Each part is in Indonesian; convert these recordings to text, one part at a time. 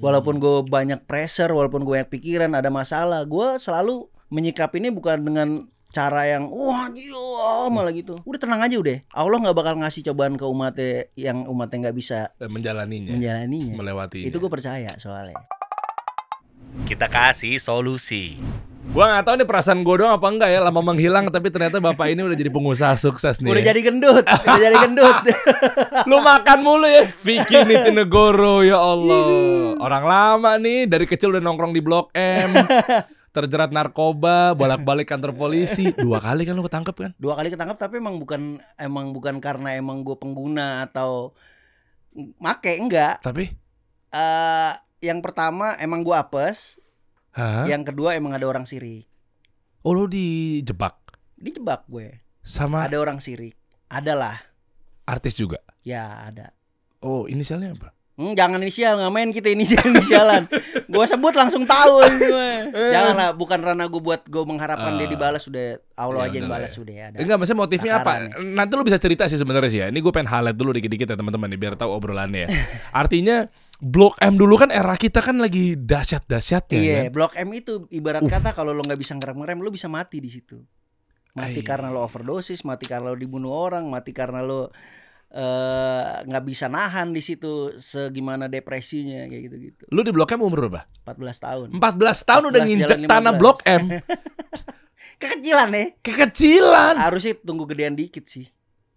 Hmm. Walaupun gue banyak pressure, walaupun gue banyak pikiran, ada masalah, gue selalu menyikap ini bukan dengan cara yang wah gila hmm. malah gitu. Udah tenang aja udah. Allah nggak bakal ngasih cobaan ke umatnya yang umatnya nggak bisa eh, menjalaninya. Menjalaninya. Melewati. Itu gue percaya soalnya. Kita kasih solusi. Gua gak tau nih perasaan gue doang apa enggak ya lama menghilang tapi ternyata bapak ini udah jadi pengusaha sukses nih. Udah ya. jadi gendut, udah jadi gendut. Lu makan mulu ya Vicky Nitinegoro ya Allah. Orang lama nih dari kecil udah nongkrong di Blok M. terjerat narkoba, bolak-balik kantor polisi. Dua kali kan lu ketangkep kan? Dua kali ketangkep tapi emang bukan emang bukan karena emang gue pengguna atau make enggak. Tapi uh, yang pertama emang gue apes, Hah? Yang kedua emang ada orang sirik. Oh lo dijebak? Dijebak gue. Sama? Ada orang sirik. lah. Artis juga? Ya ada. Oh inisialnya apa? Hmm, jangan inisial, main kita inisial-inisialan. gue sebut langsung tahu. Eh. jangan lah, bukan ranah gue buat gue mengharapkan uh, dia ah. dibalas sudah Allah ya, aja yang balas sudah ya. Enggak, maksudnya motifnya apa? Nih. Ya. Nanti lu bisa cerita sih sebenarnya sih ya. Ini gue pengen highlight dulu dikit-dikit ya teman-teman nih biar tahu obrolannya ya. Artinya Blok M dulu kan era kita kan lagi dahsyat-dahsyatnya. Iya, kan? Blok M itu ibarat uh. kata kalau lo nggak bisa ngerem-ngerem lo bisa mati di situ. Mati karena lo overdosis, mati karena lo dibunuh orang, mati karena lo eh, nggak uh, bisa nahan di situ segimana depresinya kayak gitu-gitu. Lu di Blok M umur berapa? 14 tahun. 14 tahun 14 udah nginjek tanah Blok M. Kekecilan nih, ya. Kekecilan. Harusnya tunggu gedean dikit sih.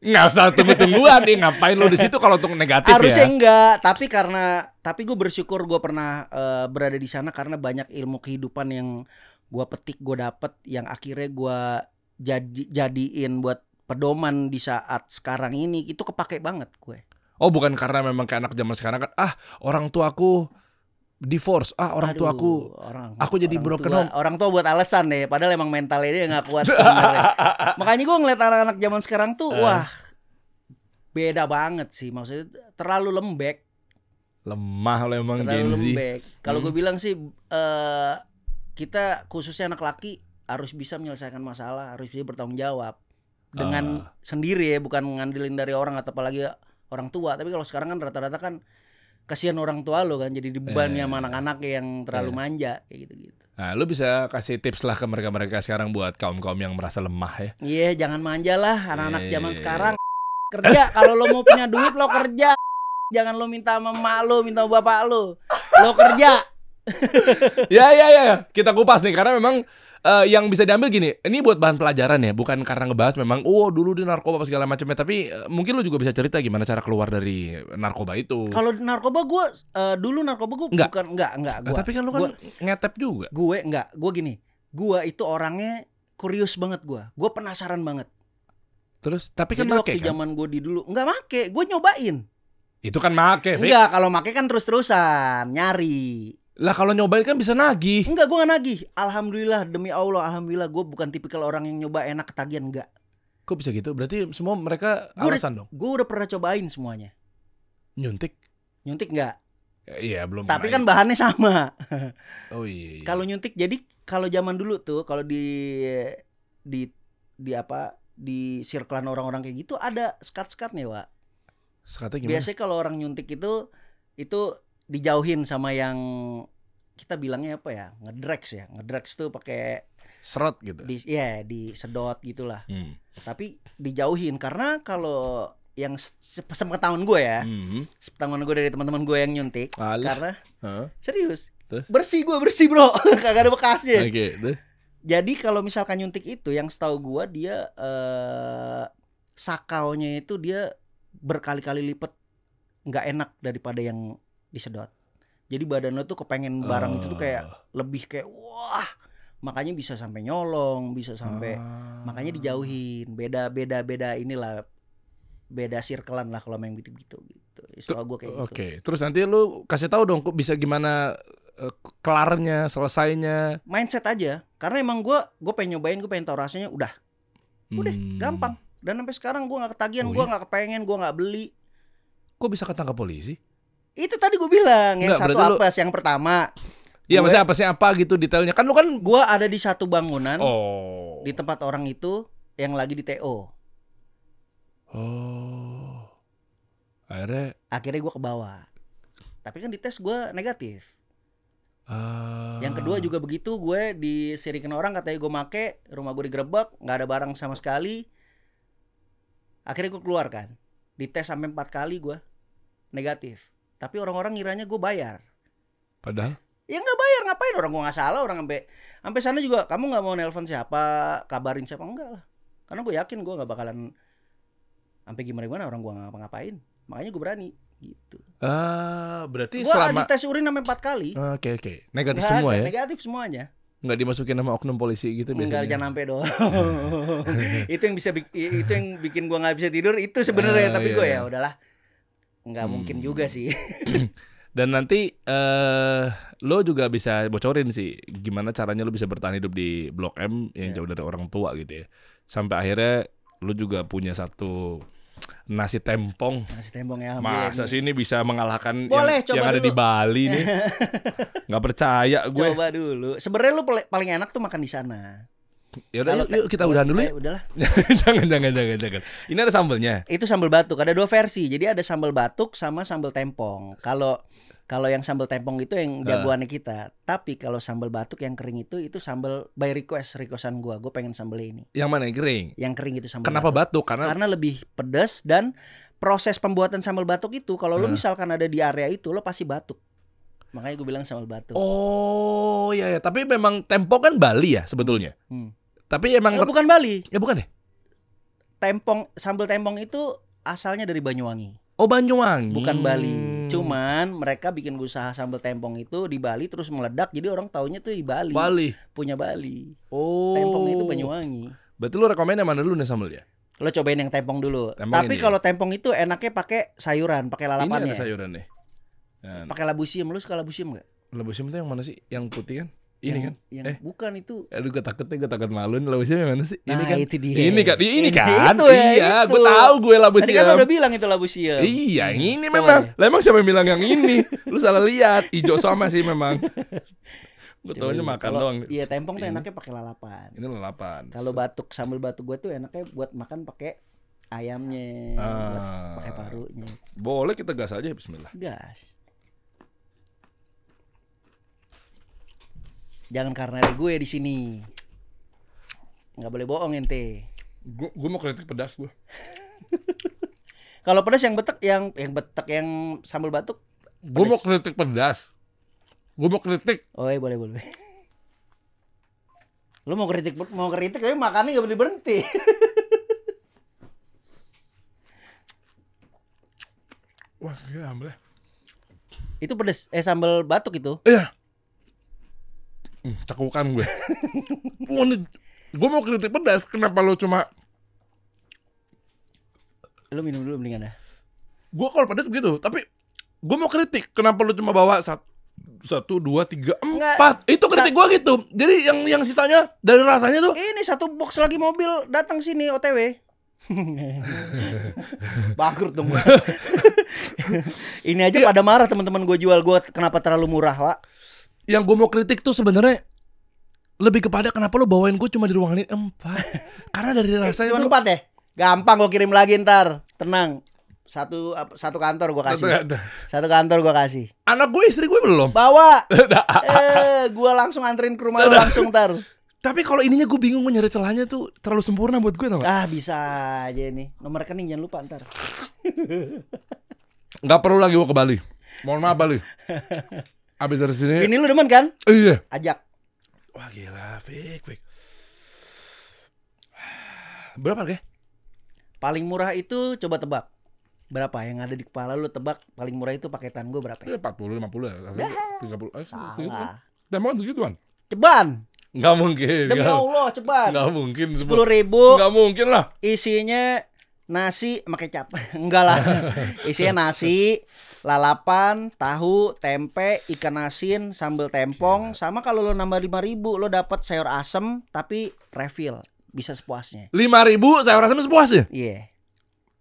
Nggak usah tunggu-tungguan nih, ngapain lo di situ kalau untuk negatif ya? Harusnya ya? enggak, tapi karena tapi gue bersyukur gue pernah uh, berada di sana karena banyak ilmu kehidupan yang gue petik, gue dapet yang akhirnya gue jadi jadiin buat pedoman di saat sekarang ini itu kepake banget gue. Oh, bukan karena memang kayak anak zaman sekarang kan ah orang tua aku divorce ah orang Aduh, tua aku orang, aku jadi orang broken tua, home orang tua buat alasan deh padahal emang mentalnya dia nggak kuat makanya gue ngeliat anak-anak zaman sekarang tuh uh. wah beda banget sih maksudnya terlalu lembek lemah lah emang terlalu Gen Z. kalau hmm. gue bilang sih uh, kita khususnya anak laki harus bisa menyelesaikan masalah harus bisa bertanggung jawab dengan uh. sendiri ya bukan ngandelin dari orang atau apalagi orang tua tapi kalau sekarang kan rata-rata kan kasihan orang tua lo kan jadi dibebani eh. sama anak-anak yang terlalu eh. manja kayak gitu-gitu. Nah, lu bisa kasih tips lah ke mereka-mereka sekarang buat kaum-kaum yang merasa lemah ya. Iya, yeah, jangan manja lah anak-anak iya, zaman iya, sekarang kerja kalau lo mau punya duit lo kerja jangan lo minta sama mak lo minta sama bapak lo lo kerja ya, ya ya ya kita kupas nih karena memang uh, yang bisa diambil gini ini buat bahan pelajaran ya bukan karena ngebahas memang oh dulu di narkoba apa segala macamnya tapi uh, mungkin lo juga bisa cerita gimana cara keluar dari narkoba itu kalau narkoba gue uh, dulu narkoba gue bukan enggak enggak eh, gua, nah, tapi kan lu kan gua, ngetep juga gue enggak gue gini gue itu orangnya kurius banget gue gue penasaran banget Terus tapi kan Jadi kan? zaman gue di dulu nggak make, gue nyobain. Itu kan make, Rick. Enggak, kalau make kan terus-terusan, nyari. Lah kalau nyobain kan bisa nagih. Enggak, gue gak nagih. Alhamdulillah, demi Allah, alhamdulillah gue bukan tipikal orang yang nyoba enak ketagihan, enggak. Kok bisa gitu? Berarti semua mereka gua alasan udah, dong? Gue udah pernah cobain semuanya. Nyuntik? Nyuntik enggak. Ya, iya, belum. Tapi kan ya. bahannya sama. oh iya. iya. Kalau nyuntik jadi kalau zaman dulu tuh kalau di di di apa di sirkulan orang-orang kayak gitu ada skat-skatnya, Pak. Skatnya gimana? Biasanya kalau orang nyuntik itu itu dijauhin sama yang kita bilangnya apa ya? Ngedrex ya. Ngedrex tuh pakai serot gitu. Di ya, disedot gitulah. Hmm. Tapi dijauhin karena kalau yang tahun gue ya, mm-hmm. tahun gue dari teman-teman gue yang nyuntik, Alah. karena huh? serius, Terus? bersih gue bersih bro, kagak ada bekasnya. okay, jadi kalau misalkan nyuntik itu yang setahu gua dia eh sakalnya itu dia berkali-kali lipat nggak enak daripada yang disedot. Jadi badan lo tuh kepengen barang uh. itu tuh kayak oh. lebih kayak wah makanya bisa sampai nyolong, bisa sampai uh. makanya dijauhin. Beda beda beda inilah beda sirkelan lah kalau main gitu-gitu gitu. Istilah gue kayak gitu. Oke, okay. terus nanti lu kasih tahu dong kok bisa gimana Eh, kelarnya, selesainya. Mindset aja. Karena emang gue gue pengen nyobain, gue pengen tau rasanya. Udah, udah, hmm. gampang. Dan sampai sekarang gue nggak ketagihan, oh, gue iya? nggak kepengen, gue nggak beli. Kok bisa ketangkap polisi? Itu tadi gue bilang yang satu apa lu... yang pertama. Iya, maksudnya apa sih apa gitu detailnya. Kan lu kan gue ada di satu bangunan. Oh. Di tempat orang itu yang lagi di TO. Oh. Akhirnya akhirnya gue ke bawah. Tapi kan di tes gue negatif. Ah. Yang kedua juga begitu, gue disirikin orang katanya gue make, rumah gue digerebek, nggak ada barang sama sekali. Akhirnya gue keluar kan, dites sampai empat kali gue negatif. Tapi orang-orang ngiranya gue bayar. Padahal? Ya nggak bayar ngapain orang gue nggak salah orang sampai sampai sana juga kamu nggak mau nelpon siapa kabarin siapa enggak lah karena gue yakin gue nggak bakalan sampai gimana gimana orang gue ngapa ngapain makanya gue berani gitu. uh, berarti gua selama tes urin sampai empat kali. Oke, uh, oke. Okay, Negatif Nggak semua ya? Negatif semuanya. Enggak dimasukin sama oknum polisi gitu biasanya. Enggak jangan sampai dong. itu yang bisa itu yang bikin gua nggak bisa tidur itu sebenarnya uh, tapi iya. gua ya iya. udahlah. Enggak hmm. mungkin juga sih. Dan nanti uh, lo juga bisa bocorin sih gimana caranya lo bisa bertahan hidup di Blok M yang yeah. jauh dari orang tua gitu ya. Sampai akhirnya lo juga punya satu nasi tempong. Nasi tempong ya. Masa sih ini bisa mengalahkan Boleh, yang, yang ada di Bali nih. Nggak percaya gue. Coba dulu. Sebenarnya lu paling enak tuh makan di sana. Ya udah yuk, yuk kita udahan dulu. Eh, ya udahlah. jangan jangan jangan jangan. Ini ada sambelnya. Itu sambel batuk. Ada dua versi. Jadi ada sambel batuk sama sambel tempong. Kalau kalau yang sambal tempong itu yang ah. jagoannya kita. Tapi kalau sambal batuk yang kering itu itu sambal by request requestan gua. Gua pengen sambal ini. Yang mana yang kering? Yang kering itu sambal. Kenapa batuk? batuk? Karena Karena lebih pedas dan proses pembuatan sambal batuk itu kalau lo lu ah. misalkan ada di area itu lo pasti batuk. Makanya gue bilang sambal batuk. Oh, iya ya, tapi memang tempong kan Bali ya sebetulnya. Hmm. Tapi eh, emang bukan Bali. Ya bukan deh. Tempong sambal tempong itu asalnya dari Banyuwangi. Oh Banyuwangi. Bukan Bali. Cuman mereka bikin usaha sambal tempong itu di Bali terus meledak jadi orang taunya tuh di Bali. Bali. Punya Bali. Oh. Tempong itu Banyuwangi. Berarti lu rekomend yang mana dulu nih sambal ya? Lo cobain yang tempong dulu. Tempong Tapi kalau ya? tempong itu enaknya pakai sayuran, pakai lalapannya. Ini ada sayuran deh. Pakai labu siam lu suka enggak? Labu siam itu yang mana sih? Yang putih kan? ini yang, kan yang eh bukan itu aduh gue ketakutan gue takut malu yang mana sih nah, ini kan itu dia. ini kan ini, ini kan itu, iya eh, gue tahu gue siam tadi kan lo ya. udah bilang itu labu siam ya. iya yang ini Coba memang ya. siapa yang bilang yang ini lu salah lihat hijau sama sih memang gue ini makan doang iya tempong tuh enaknya pakai lalapan ini lalapan kalau batuk sambal batuk gue tuh enaknya buat makan pakai ayamnya ah, pakai parunya boleh kita gas aja Bismillah gas Jangan karena ada gue di sini. Nggak boleh bohong ente. Gue, gue mau kritik pedas gue. Kalau pedas yang betek yang yang betek yang sambal batuk. Gue mau kritik pedas. Gue mau kritik. Oh, iya, boleh boleh. Lu mau kritik mau kritik tapi makannya nggak boleh berhenti. Wah, gila ambil. Itu pedes. Eh sambal batuk itu. Iya. Hmm. cekukan gue gue mau kritik pedas kenapa lo cuma lo minum dulu mendingan dah ya. gue kalau pedas begitu tapi gue mau kritik kenapa lo cuma bawa satu satu dua tiga empat Nggak, itu kritik gue gitu jadi yang yang sisanya dari rasanya tuh ini satu box lagi mobil datang sini otw bangkrut dong gue ini aja iya. pada marah teman-teman gue jual gue kenapa terlalu murah pak yang gue mau kritik tuh sebenarnya lebih kepada kenapa lo bawain gue cuma di ruangan ini empat karena dari rasanya cuma empat ya gampang gue kirim lagi ntar tenang satu satu kantor gue kasih satu kantor gue kasih anak gue istri gue belum bawa eh gue langsung anterin ke rumah lo langsung ntar tapi kalau ininya gue bingung nyari celahnya tuh terlalu sempurna buat gue tau Ah bisa aja nih Nomor rekening jangan lupa ntar nggak perlu lagi gue ke Bali Mohon maaf Bali Abis dari sini. Ini lu demen kan? Iya. Ajak. Wah gila, Fik, Fik. Berapa harga? Paling murah itu coba tebak. Berapa yang ada di kepala lu tebak paling murah itu paketan gue berapa? Eh, ya? 40, 50 ya. 30. Eh, Salah. Dan mau segituan. Ceban. Gak mungkin. Demi Allah, ceban. Gak mungkin. Sepuluh ribu. Gak mungkin lah. Isinya nasi sama kecap. Enggak lah. Isinya nasi, lalapan, tahu, tempe, ikan asin, sambal tempong, iya. sama kalau lo nambah lima ribu lo dapat sayur asem tapi refill bisa sepuasnya. lima ribu sayur asem sepuasnya? Iya. Yeah.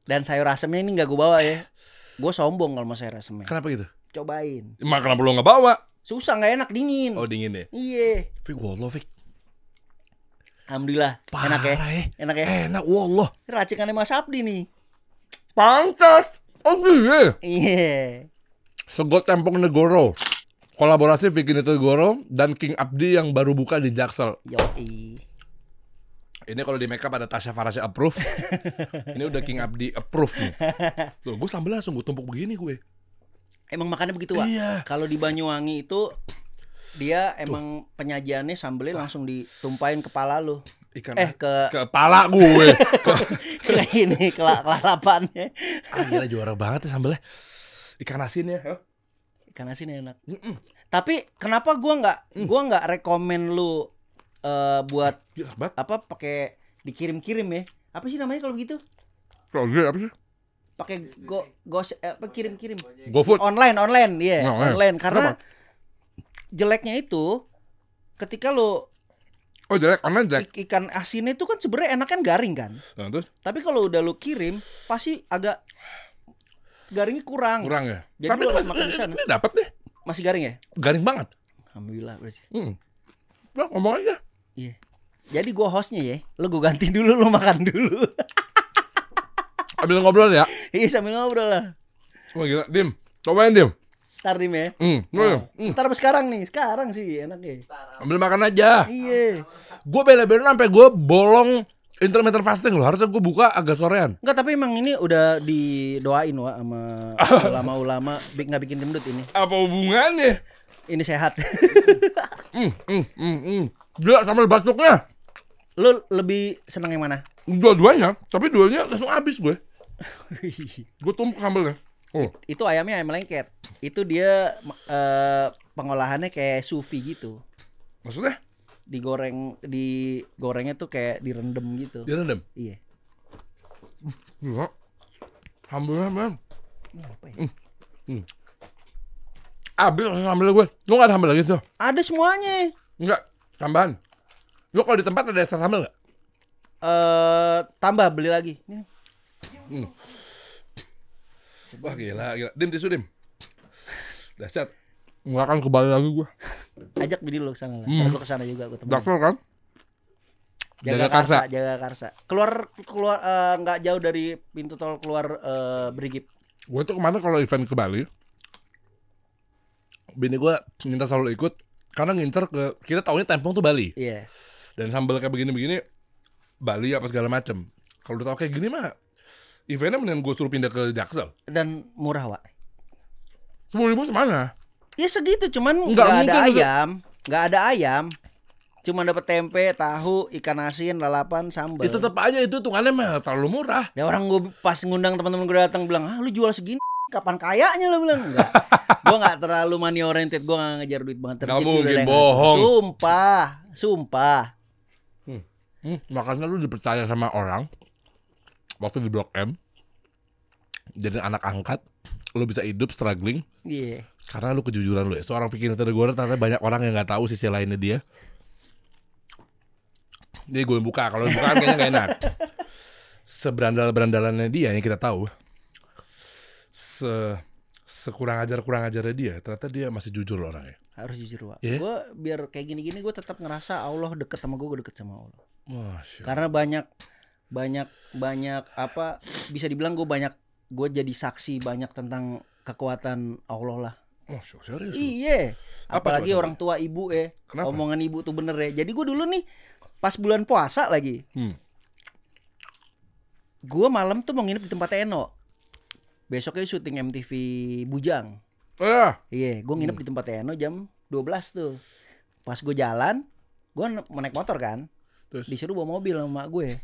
Dan sayur asemnya ini nggak gue bawa ya. Gue sombong kalau mau sayur asemnya. Kenapa gitu? Cobain. Emang kenapa lo nggak bawa? Susah nggak enak dingin. Oh dingin ya? Iya. Tapi lo Fik. Alhamdulillah. Parah, enak ya. Eh. Enak ya. Enak, wallah. racikannya Mas Abdi nih. Pantas. Oh iya. Iya. Segot Tempong Negoro. Kolaborasi Vicky Negoro dan King Abdi yang baru buka di Jaksel. Yoi. Ini kalau di makeup ada Tasya Farasi approve. ini udah King Abdi approve nih. Tuh, gue sambil langsung gue tumpuk begini gue. Emang makannya begitu, Wak? Iya. Kalau di Banyuwangi itu dia emang Tuh. penyajiannya sambelnya langsung ditumpahin kepala lu ikan eh ke kepala gue ke ini ke lalapannya akhirnya juara banget ya sambelnya ikan asin ya ikan asin enak mm -mm. tapi kenapa gue nggak mm. gue nggak rekomen lu uh, buat apa pakai dikirim-kirim ya apa sih namanya kalau gitu kalau gitu apa sih pakai go go eh, apa kirim-kirim GoFood online online iya yeah. nah, eh. online karena jeleknya itu ketika lo Oh jelek online jelek. Ik ikan asinnya itu kan sebenarnya enak kan garing kan. Nah, terus? Tapi kalau udah lo kirim pasti agak garingnya kurang. Kurang ya. Jadi Tapi lo makan di sana. Ini dapat deh. Masih garing ya? Garing banget. Alhamdulillah berarti. Hmm. Nah, ngomong aja. Iya. Jadi gua hostnya ya. Lo gua ganti dulu lo makan dulu. sambil ngobrol ya. Iya sambil ngobrol lah. oh, gila, Dim. Cobain Dim nih, meh. Mm. mm, mm. Ntar sekarang nih, sekarang sih enak ya. Ambil makan aja. Iya. Gue bela-belain sampai gue bolong intermittent fasting loh. Harusnya gue buka agak sorean. Enggak, tapi emang ini udah didoain wa sama ulama-ulama bik nggak bikin demdut ini. Apa hubungannya? Ini sehat. mm, mm, mm, mm. Gila sambal basuknya. Lu lebih seneng yang mana? Dua-duanya, tapi duanya langsung habis gue. gue tumpuk sambelnya. Oh. It, itu ayamnya ayam lengket. Itu dia uh, pengolahannya kayak sufi gitu. Maksudnya? Digoreng digorengnya tuh kayak direndam gitu. Direndam? Iya. Gila. Alhamdulillah, Bang. Apa ya? Hmm. Abis hmm. sambal gue. Lu gak ada sambal lagi, so Ada semuanya. Enggak, tambahan. Lu kalau di tempat ada extra sambal gak? Eh, uh, tambah beli lagi. Hmm. Wah gila, gila. Dim tisu Dim. Dahsyat. nggak akan kembali lagi gue. Ajak bini lu kesana lah. Hmm. Gua kesana juga gua temenin. Dokter kan? Jaga, jaga karsa. karsa, jaga karsa. Keluar keluar eh, nggak uh, jauh dari pintu tol keluar uh, Brigip. Gue tuh kemana kalau event ke Bali? Bini gue minta selalu ikut karena ngincer ke kita taunya Tempong tuh Bali. Iya. Yeah. Dan sambal kayak begini-begini Bali apa segala macem. Kalau udah tau kayak gini mah eventnya mending gue suruh pindah ke Jaksel. Dan murah, Wak. Sepuluh ribu semana? Ya segitu, cuman nggak, ada ada ayam. Nggak ada ayam. cuma dapat tempe, tahu, ikan asin, lalapan, sambal. Ya tetap aja itu tuh mah terlalu murah. Ya orang gue pas ngundang teman-teman gue datang bilang, "Ah, lu jual segini." kapan kayaknya lo bilang enggak gue nggak terlalu money oriented gue nggak ngejar duit banget terjadi mungkin bohong sumpah sumpah hmm. Hmm. makanya lu dipercaya sama orang waktu di blok M jadi anak angkat lo bisa hidup struggling yeah. karena lo kejujuran lo ya. seorang orang pikirin tergoreng ternyata banyak orang yang nggak tahu sisi lainnya dia jadi gue buka kalau buka kayaknya gak enak seberandal berandalannya dia yang kita tahu se sekurang ajar kurang ajarnya dia ternyata dia masih jujur loh orangnya harus jujur pak yeah? gue biar kayak gini gini gue tetap ngerasa Allah deket sama gue gue deket sama Allah Masya. karena banyak banyak banyak apa bisa dibilang gue banyak gue jadi saksi banyak tentang kekuatan Allah lah. Oh, serius? Iya. Apalagi coba, orang tua ibu eh Kenapa? Omongan ibu tuh bener ya. Jadi gue dulu nih pas bulan puasa lagi. Hmm. Gue malam tuh mau nginep di tempat Eno. Besoknya syuting MTV Bujang. Oh, Iya, gue nginep hmm. di tempat Eno jam 12 tuh. Pas gue jalan, gue naik motor kan. Terus? Disuruh bawa mobil sama gue.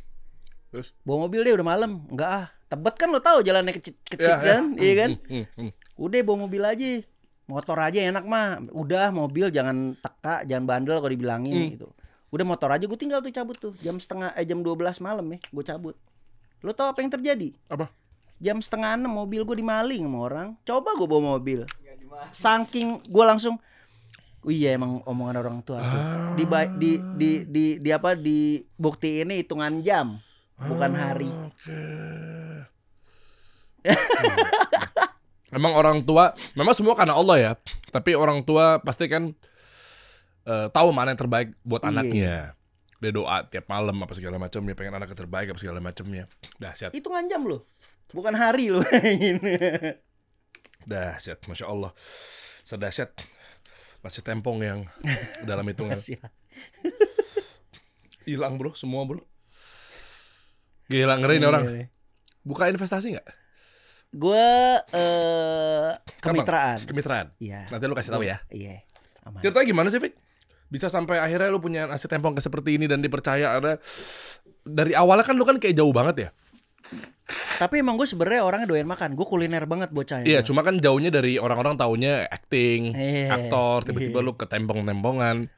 Terus? Bawa mobil deh udah malam. Enggak ah, Tebet kan lo tau jalannya kecil-kecil yeah, ya. kan, yeah. iya kan? Hmm, hmm, hmm, Udah bawa mobil aja, motor aja enak mah. Udah mobil jangan teka, jangan bandel kalau dibilangin mm. gitu. Udah motor aja gue tinggal tuh cabut tuh jam setengah eh jam 12 malam ya, gue cabut. Lo tau apa yang terjadi? Apa? Jam setengah enam mobil gue dimaling sama orang. Coba gue bawa mobil. Iya, Saking gue langsung Oh iya emang omongan orang tua tuh. Ah. Di, di, di di di apa di bukti ini hitungan jam bukan ah, hari. okay. Emang orang tua, memang semua karena Allah ya. Tapi orang tua pasti kan uh, tahu mana yang terbaik buat iya. anaknya. Dia doa tiap malam apa segala macam dia pengen anaknya terbaik apa segala macamnya. siap. itu jam loh. Bukan hari loh. Dahsyat, masya Allah. Sedahsyat masih tempong yang dalam hitungan. Hilang bro, semua bro. Gila ngeri nih iya, orang. Iya, iya. Buka investasi nggak? Gue uh, kemitraan. Kemitraan. Iya. Nanti lu kasih tahu ya. Iya. Aman. Ceritanya gimana sih, Fik? Bisa sampai akhirnya lu punya aset tempong ke seperti ini dan dipercaya ada dari awalnya kan lu kan kayak jauh banget ya. Tapi emang gue sebenarnya orangnya doyan makan. Gue kuliner banget bocah. Iya, ya. cuma kan jauhnya dari orang-orang taunya acting, yeah. aktor, tiba-tiba yeah. lu tempong tempongan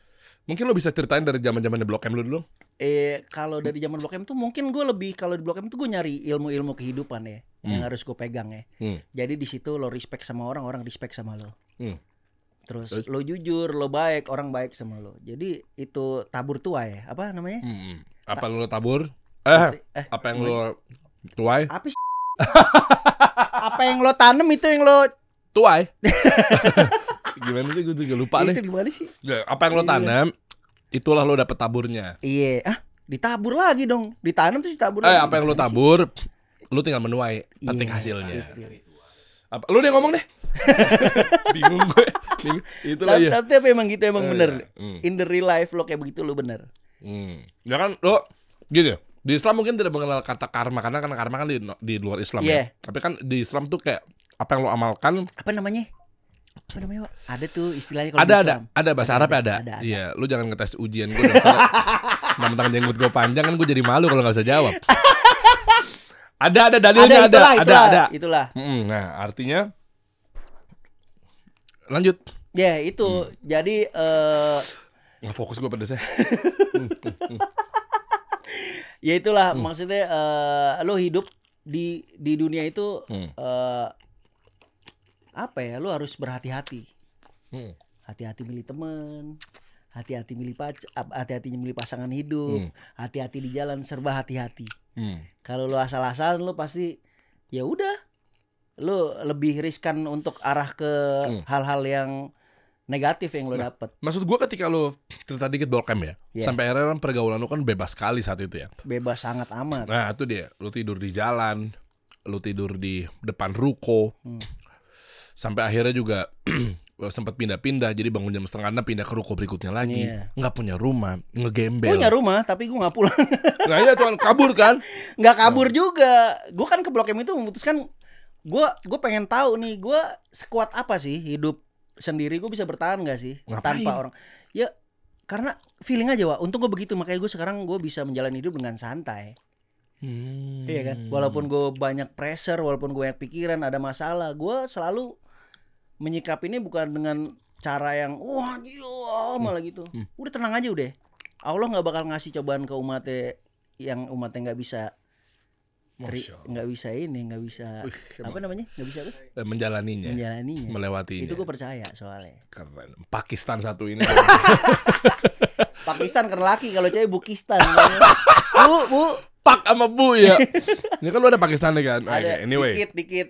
Mungkin lu bisa ceritain dari zaman jamannya Blok M lu dulu eh kalau dari zaman Blok M tuh mungkin gue lebih kalau di Blok M tuh gue nyari ilmu-ilmu kehidupan ya hmm. yang harus gue pegang ya. Hmm. Jadi di situ lo respect sama orang, orang respect sama lo. Hmm. Terus, Terus lo jujur, lo baik, orang baik sama lo. Jadi itu tabur tua ya, apa namanya? Hmm. hmm. Apa yang lo tabur? Eh, eh apa yang lo tuai? Apa apa yang lo tanam itu yang lo tuai? gimana sih gue juga lupa deh. Itu gimana sih? Ya, apa yang lo iya. tanam, itulah lo dapet taburnya. Iya, ah ditabur lagi dong, ditanam terus ditabur. Eh, apa yang lo tabur, lo tinggal menuai petik yeah, hasilnya. Iya. Apa, Lo deh ngomong deh. bingung gue. Itu Itulah ya. Tapi apa emang gitu emang oh, bener. Iya. Hmm. In the real life lo kayak begitu lo bener. Hmm. Ya kan lo gitu ya. Di Islam mungkin tidak mengenal kata karma karena kan karma kan di, di luar Islam yeah. ya. Iya. Tapi kan di Islam tuh kayak apa yang lo amalkan apa namanya? apa namanya ada tuh istilahnya kalau ada ada ada bahasa Arab ada iya lu jangan ngetes ujian gue mentang-mentang jenggot gue panjang kan gue jadi malu kalau nggak bisa jawab ada ada dalilnya ada ada itulah, ada itulah, ada itulah nah artinya lanjut ya yeah, itu hmm. jadi uh, nggak fokus gue pada saya ya itulah hmm. maksudnya uh, eh, lo hidup di di dunia itu hmm. uh, apa ya lu harus berhati-hati hati hmm. hati-hati milih temen hati-hati milih pac hati-hati milih pasangan hidup hati hmm. hati-hati di jalan serba hati-hati hmm. kalau lu asal-asalan lu pasti ya udah lu lebih riskan untuk arah ke hmm. hal-hal hmm. yang negatif yang lo nah, dapet. Maksud gue ketika lo cerita dikit bolkem ya, yeah. sampai akhirnya pergaulan lo kan bebas sekali saat itu ya. Bebas sangat amat. Nah itu dia, lo tidur di jalan, lo tidur di depan ruko, hmm sampai akhirnya juga eh, sempat pindah-pindah jadi bangun jam setengah enam pindah ke ruko berikutnya lagi yeah. nggak punya rumah ngegembel punya rumah tapi gue nggak pulang nah ya tuan kabur kan nggak nah. kabur nah. juga gue kan ke blok M itu memutuskan gue gue pengen tahu nih gue sekuat apa sih hidup sendiri gue bisa bertahan gak sih Ngapain? tanpa orang ya karena feeling aja wa untung gue begitu makanya gue sekarang gue bisa menjalani hidup dengan santai Hmm. Iya kan, walaupun gue banyak pressure, walaupun gue banyak pikiran, ada masalah, gue selalu ini bukan dengan cara yang wah gila malah gitu. Hmm. hmm. Udah tenang aja udah. Allah nggak bakal ngasih cobaan ke umatnya yang umatnya nggak bisa nggak bisa ini nggak bisa Uih, apa namanya nggak bisa apa? Eh, menjalaninya menjalaninya melewati itu gue percaya soalnya keren Pakistan satu ini Pakistan keren laki kalau cewek Bukistan bu bu pak sama bu ya ini kan lu ada Pakistan kan ada okay, anyway dikit dikit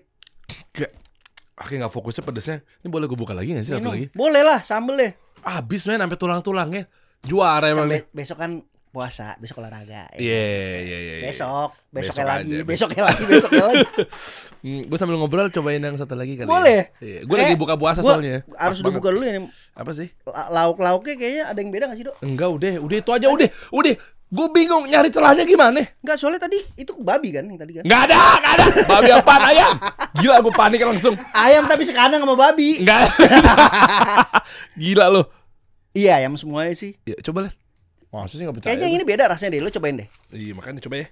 Aku nggak fokusnya pedesnya ini boleh gue buka lagi nggak sih Minum. satu lagi boleh lah sambel deh abis men sampai tulang-tulangnya juara emang be ya. besok kan puasa besok olahraga ya iya kan? yeah, iya iya besok besoknya besok lagi aja. besoknya lagi besoknya lagi hmm, gue sambil ngobrol cobain yang satu lagi kali ya. boleh ya. gue eh, lagi buka puasa gua soalnya harus udah buka dulu ya apa sih lauk lauknya kayaknya ada yang beda gak sih dok enggak udah udah itu aja udah udah Gue bingung nyari celahnya gimana? Enggak, soalnya tadi itu babi kan yang tadi kan? Enggak ada, enggak ada. Babi apa ayam? Gila gue panik langsung. Ayam tapi sekarang sama babi. Enggak. Gila lo. Iya, ayam semuanya sih. Ya, coba lihat. Maksudnya enggak percaya. Kayaknya ini beda rasanya deh, lo cobain deh. Iya, makanya coba ya.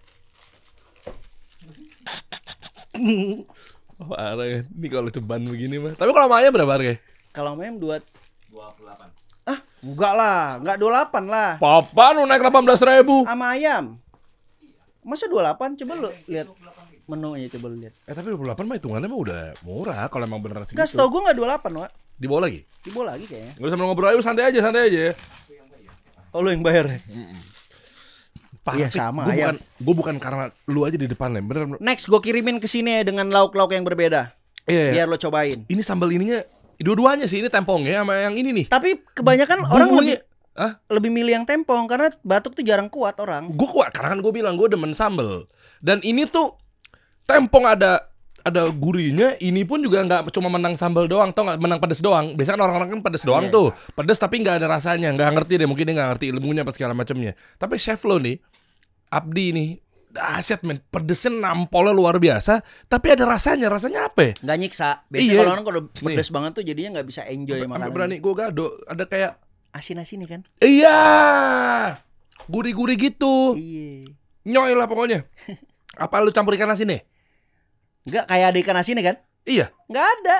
Oh, arah ya. Ini kalau ceban begini mah. Tapi kalau sama ayam berapa harganya? Kalau ayam dua delapan Ah, enggak lah, enggak 28 lah. Papa lu naik 18 ribu? Sama ayam. Masa 28? Coba lu lihat menu menunya coba lu lihat. Eh tapi 28 mah hitungannya mah udah murah kalau emang beneran segitu. Gas setahu gua enggak 28, Wak. Di bawah lagi? Di bawah lagi kayaknya. Enggak usah ngobrol aja, santai aja, santai aja. Oh, lu yang bayar. Heeh. Iya sama gua ayam. Bukan, gua bukan karena lu aja di depan, bener. Next gue kirimin ke sini dengan lauk-lauk yang berbeda. Iya, yeah. Biar lo cobain. Ini sambal ininya Dua-duanya sih ini tempong ya sama yang ini nih. Tapi kebanyakan Bumbu orang lebih Hah? lebih milih yang tempong karena batuk tuh jarang kuat orang. Gue kuat karena kan gue bilang gue demen sambel. Dan ini tuh tempong ada ada gurinya ini pun juga nggak cuma menang sambal doang tau nggak menang pedes doang biasanya kan orang-orang kan pedes doang yeah. tuh pedes tapi nggak ada rasanya nggak ngerti deh mungkin dia nggak ngerti ilmunya apa segala macamnya tapi chef lo nih Abdi nih aset men pedesnya nampolnya luar biasa tapi ada rasanya rasanya apa ya? nggak nyiksa biasanya iya. kalau orang kalau pedes banget tuh jadinya nggak bisa enjoy Ampe, makanan berani gue gado ada kayak asin asin nih kan iya gurih-gurih gitu iya nyoy lah pokoknya apa lu campur ikan asin nih gak kayak ada ikan asin nih kan iya nggak ada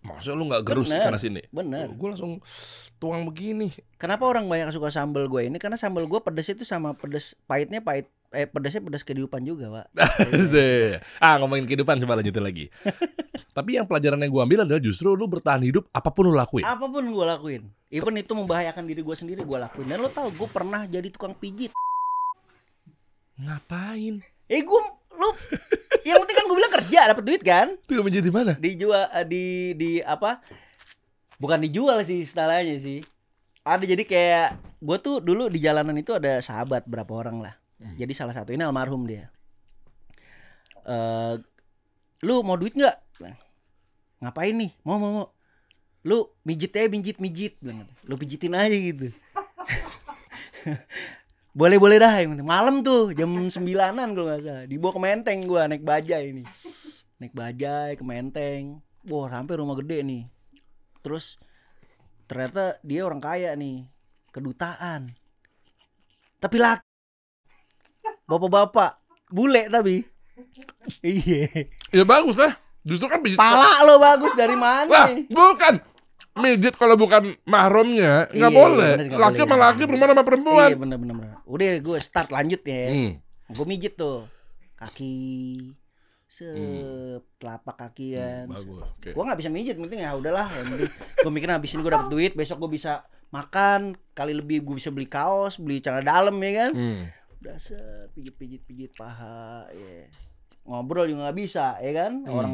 Maksudnya lu gak gerus bener, ikan asin nih? Bener Gue langsung tuang begini Kenapa orang banyak suka sambal gue ini? Karena sambal gue pedes itu sama pedes Pahitnya pahit eh pedasnya pedas kehidupan juga, Pak. Iya, iya. ah, ngomongin kehidupan coba lanjutin lagi. Tapi yang pelajaran yang gue ambil adalah justru lu bertahan hidup apapun lu lakuin. Apapun gue lakuin. Even itu membahayakan diri gue sendiri gue lakuin. Dan lu tau gue pernah jadi tukang pijit. Ngapain? Eh gue lu yang penting kan gue bilang kerja dapat duit kan? tuh menjadi di mana? Dijual eh, di di apa? Bukan dijual sih istilahnya sih. Ada jadi kayak gue tuh dulu di jalanan itu ada sahabat berapa orang lah Hmm. Jadi salah satu ini almarhum dia. Uh, lu mau duit nggak? Ngapain nih? Mau mau mau. Lu mijit aja mijit mijit bilang. Gitu. Lu pijitin aja gitu. boleh boleh dah yang malam tuh jam sembilanan kalau nggak salah dibawa ke menteng gua naik baja ini naik baja ke menteng wah sampai rumah gede nih terus ternyata dia orang kaya nih kedutaan tapi laki Bapak-bapak, bule tapi. Iya. ya bagus lah. Justru kan pijit Pala lo bagus dari mana? Lah, bukan. Mijit kalau bukan mahromnya nggak iya, iya, boleh. Bener, gak laki sama laki, perempuan sama perempuan. Iya bener bener. Udah gue start lanjut ya. Hmm. Gue mijit tuh kaki setelapak hmm. kaki kan. Hmm, bagus. Okay. Gue nggak bisa mijit, penting ya udahlah. Yang gue mikir habisin gue dapet duit, besok gue bisa makan, kali lebih gue bisa beli kaos, beli celana dalam ya kan. Hmm udah pijit pijit pijit paha ya yeah. ngobrol juga nggak bisa ya kan hmm. orang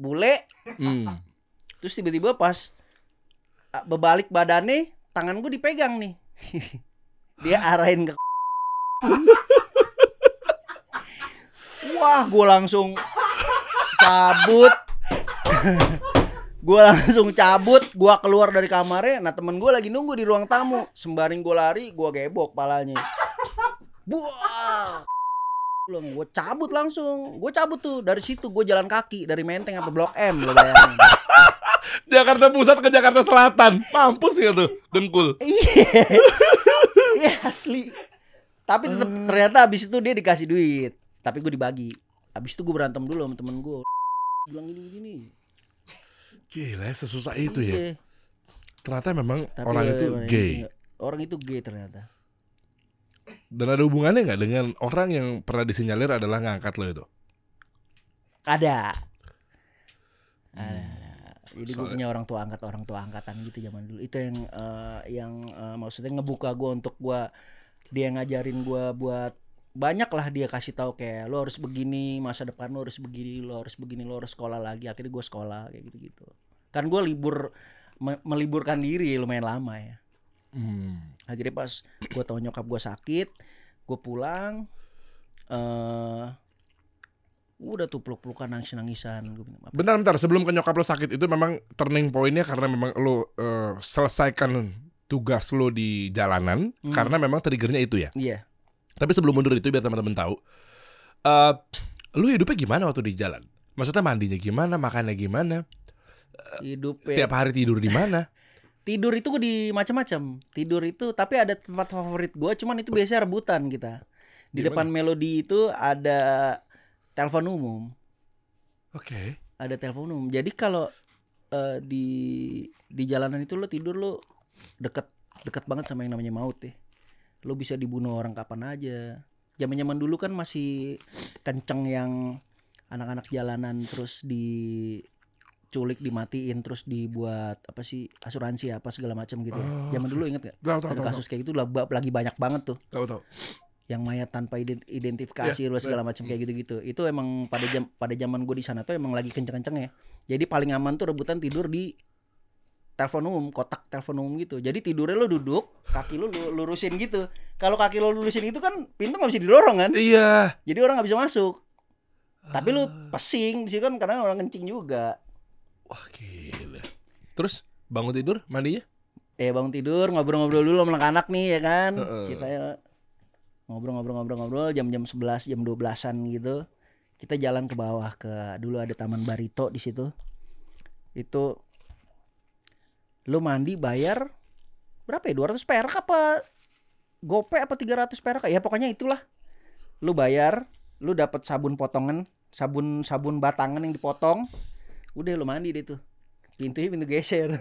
bule hmm. terus tiba-tiba pas bebalik badan nih tangan gue dipegang nih dia arahin ke wah gue langsung cabut gue langsung cabut gue keluar dari kamarnya nah temen gue lagi nunggu di ruang tamu sembaring gue lari gue gebok palanya Buah. belum gue cabut langsung gue cabut tuh dari situ gue jalan kaki dari menteng sampai blok M lo Jakarta Pusat ke Jakarta Selatan mampus ya tuh dengkul iya. iya asli tapi tetep, hmm. ternyata abis itu dia dikasih duit tapi gue dibagi abis itu gue berantem dulu sama temen gue bilang ini gini gila sesusah itu ya iya. ternyata memang tapi orang ya, itu gay orang itu gay ternyata dan ada hubungannya nggak dengan orang yang pernah disinyalir adalah ngangkat lo itu? Ada. Hmm. Ada. Hmm. Jadi gue punya orang tua angkat, orang tua angkatan gitu zaman dulu. Itu yang uh, yang uh, maksudnya ngebuka gue untuk gue dia ngajarin gue buat banyak lah dia kasih tahu kayak lo harus begini masa depan lo harus begini lo harus begini lo harus sekolah lagi akhirnya gue sekolah kayak gitu gitu kan gue libur me meliburkan diri lumayan lama ya hmm akhirnya pas gue tau nyokap gue sakit gue pulang eh uh, udah tuh peluk-pelukan nangis-nangisan bentar bentar sebelum ke nyokap lo sakit itu memang turning pointnya karena memang lo uh, selesaikan tugas lo di jalanan hmm. karena memang triggernya itu ya iya yeah. tapi sebelum mundur itu biar teman-teman tahu uh, lu hidupnya gimana waktu di jalan maksudnya mandinya gimana makannya gimana hidup setiap ya. hari tidur di mana tidur itu gue di macam-macam tidur itu tapi ada tempat favorit gue cuman itu biasanya rebutan kita di Dimana? depan melodi itu ada telepon umum oke okay. ada telepon umum jadi kalau uh, di di jalanan itu lo tidur lo deket deket banget sama yang namanya maut ya lo bisa dibunuh orang kapan aja zaman zaman dulu kan masih kenceng yang anak-anak jalanan terus di diculik dimatiin terus dibuat apa sih asuransi apa segala macam gitu ya. Oh, zaman dulu inget gak tahu, tahu, ada kasus kayak gitu lagi banyak banget tuh tahu tahu yang mayat tanpa identifikasi yeah, segala iya. macam kayak gitu-gitu itu emang pada jam pada zaman gue di sana tuh emang lagi kenceng-kenceng ya jadi paling aman tuh rebutan tidur di telepon umum kotak telepon umum gitu jadi tidurnya lo duduk kaki lo lurusin gitu kalau kaki lo lurusin itu kan pintu nggak bisa didorong kan iya jadi orang nggak bisa masuk tapi lu ah. pesing sih kan karena orang kencing juga Wah gila. Terus bangun tidur mandinya? Eh bangun tidur ngobrol-ngobrol dulu sama anak nih ya kan. Uh-uh. Ceritanya ngobrol-ngobrol-ngobrol-ngobrol jam-jam 11, jam 12-an gitu. Kita jalan ke bawah ke dulu ada Taman Barito di situ. Itu lu mandi bayar berapa ya? 200 perak apa gope apa 300 perak? Ya pokoknya itulah. Lu bayar, lu dapat sabun potongan, sabun sabun batangan yang dipotong udah lo mandi deh tuh pintunya pintu geser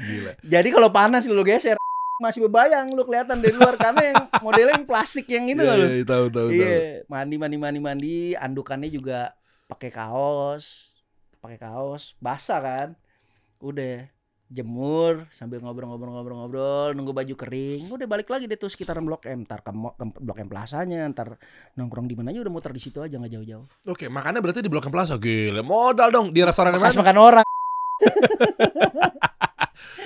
Gila. jadi kalau panas lo geser masih bebayang lu kelihatan dari luar karena yang modelnya yang plastik yang itu yeah, loh. Iya, yeah, tahu tahu Iya, yeah. mandi mandi mandi mandi, andukannya juga pakai kaos, pakai kaos, basah kan. Udah jemur sambil ngobrol-ngobrol-ngobrol-ngobrol nunggu baju kering udah balik lagi deh tuh sekitaran blok M ntar ke, ke blok M Plazanya ntar nongkrong di mana aja udah muter di situ aja nggak jauh-jauh oke makannya berarti di blok M Plaza gila modal dong di restoran Bekas makan orang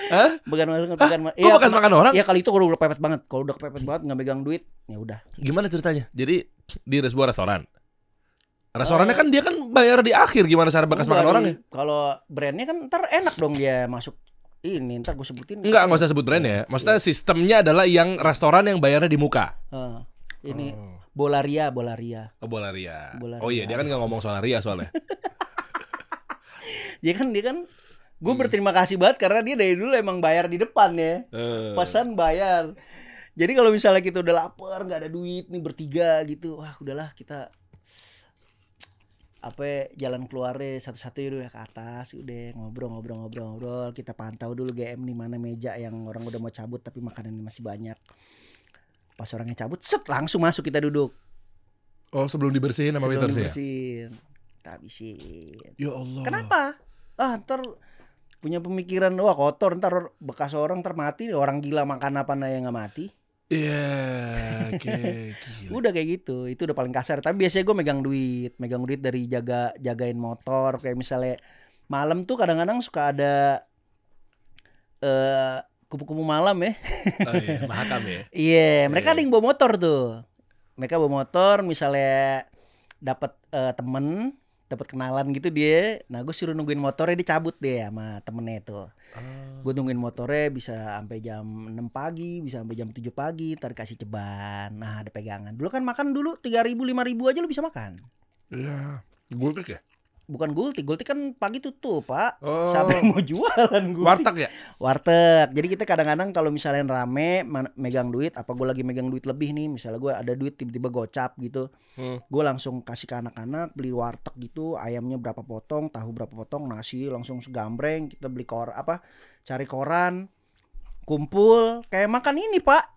Hah? Bukan makan bukan ya, bekas iya, makan orang? Ya kali itu kalau udah kepepet banget. Kalau udah kepepet banget nggak megang duit, ya udah. Gimana ceritanya? Jadi di sebuah restoran. Restorannya uh, kan dia kan bayar di akhir gimana cara bekas makan orang ya? Kalau brandnya kan ntar enak dong dia masuk ini ntar gue sebutin enggak, nggak usah sebut brand ya maksudnya yeah. sistemnya adalah yang restoran yang bayarnya di muka uh, ini oh. Bolaria Bolaria oh Bolaria, Bolaria. oh iya dia kan nggak ngomong soal Ria soalnya dia kan dia kan gue hmm. berterima kasih banget karena dia dari dulu emang bayar di depan ya uh. pesan bayar jadi kalau misalnya kita udah lapar nggak ada duit nih bertiga gitu wah udahlah kita apa ya, jalan keluar deh satu-satu ya udah ke atas udah ngobrol-ngobrol-ngobrol-ngobrol kita pantau dulu GM di mana meja yang orang udah mau cabut tapi makanan masih banyak pas orangnya cabut set langsung masuk kita duduk oh sebelum dibersihin sama sebelum ya? dibersihin ya? kita habisin ya Allah kenapa ah ntar punya pemikiran wah kotor ntar bekas orang termati orang gila makan apa naya nggak mati Iya, yeah, udah kayak gitu. Itu udah paling kasar. Tapi biasanya gue megang duit, megang duit dari jaga jagain motor. Kayak misalnya malam tuh kadang-kadang suka ada eh kubu kupu uh, malam ya. Oh iya, mahakam ya. Iya, yeah, mereka yeah. ada iya. yang bawa motor tuh. Mereka bawa motor, misalnya dapat uh, eh, temen dapat kenalan gitu dia nah gue suruh nungguin motornya dicabut deh sama temennya itu oh. Ah. gue nungguin motornya bisa sampai jam 6 pagi bisa sampai jam 7 pagi ntar kasih ceban nah ada pegangan dulu kan makan dulu tiga ribu lima ribu aja lu bisa makan iya gue ya bukan gulti gulti kan pagi tutup pak oh. siapa yang mau jualan gulti warteg ya warteg jadi kita kadang-kadang kalau misalnya rame megang duit apa gue lagi megang duit lebih nih misalnya gue ada duit tiba-tiba gocap gitu hmm. gue langsung kasih ke anak-anak beli warteg gitu ayamnya berapa potong tahu berapa potong nasi langsung segambreng kita beli kor apa cari koran kumpul kayak makan ini pak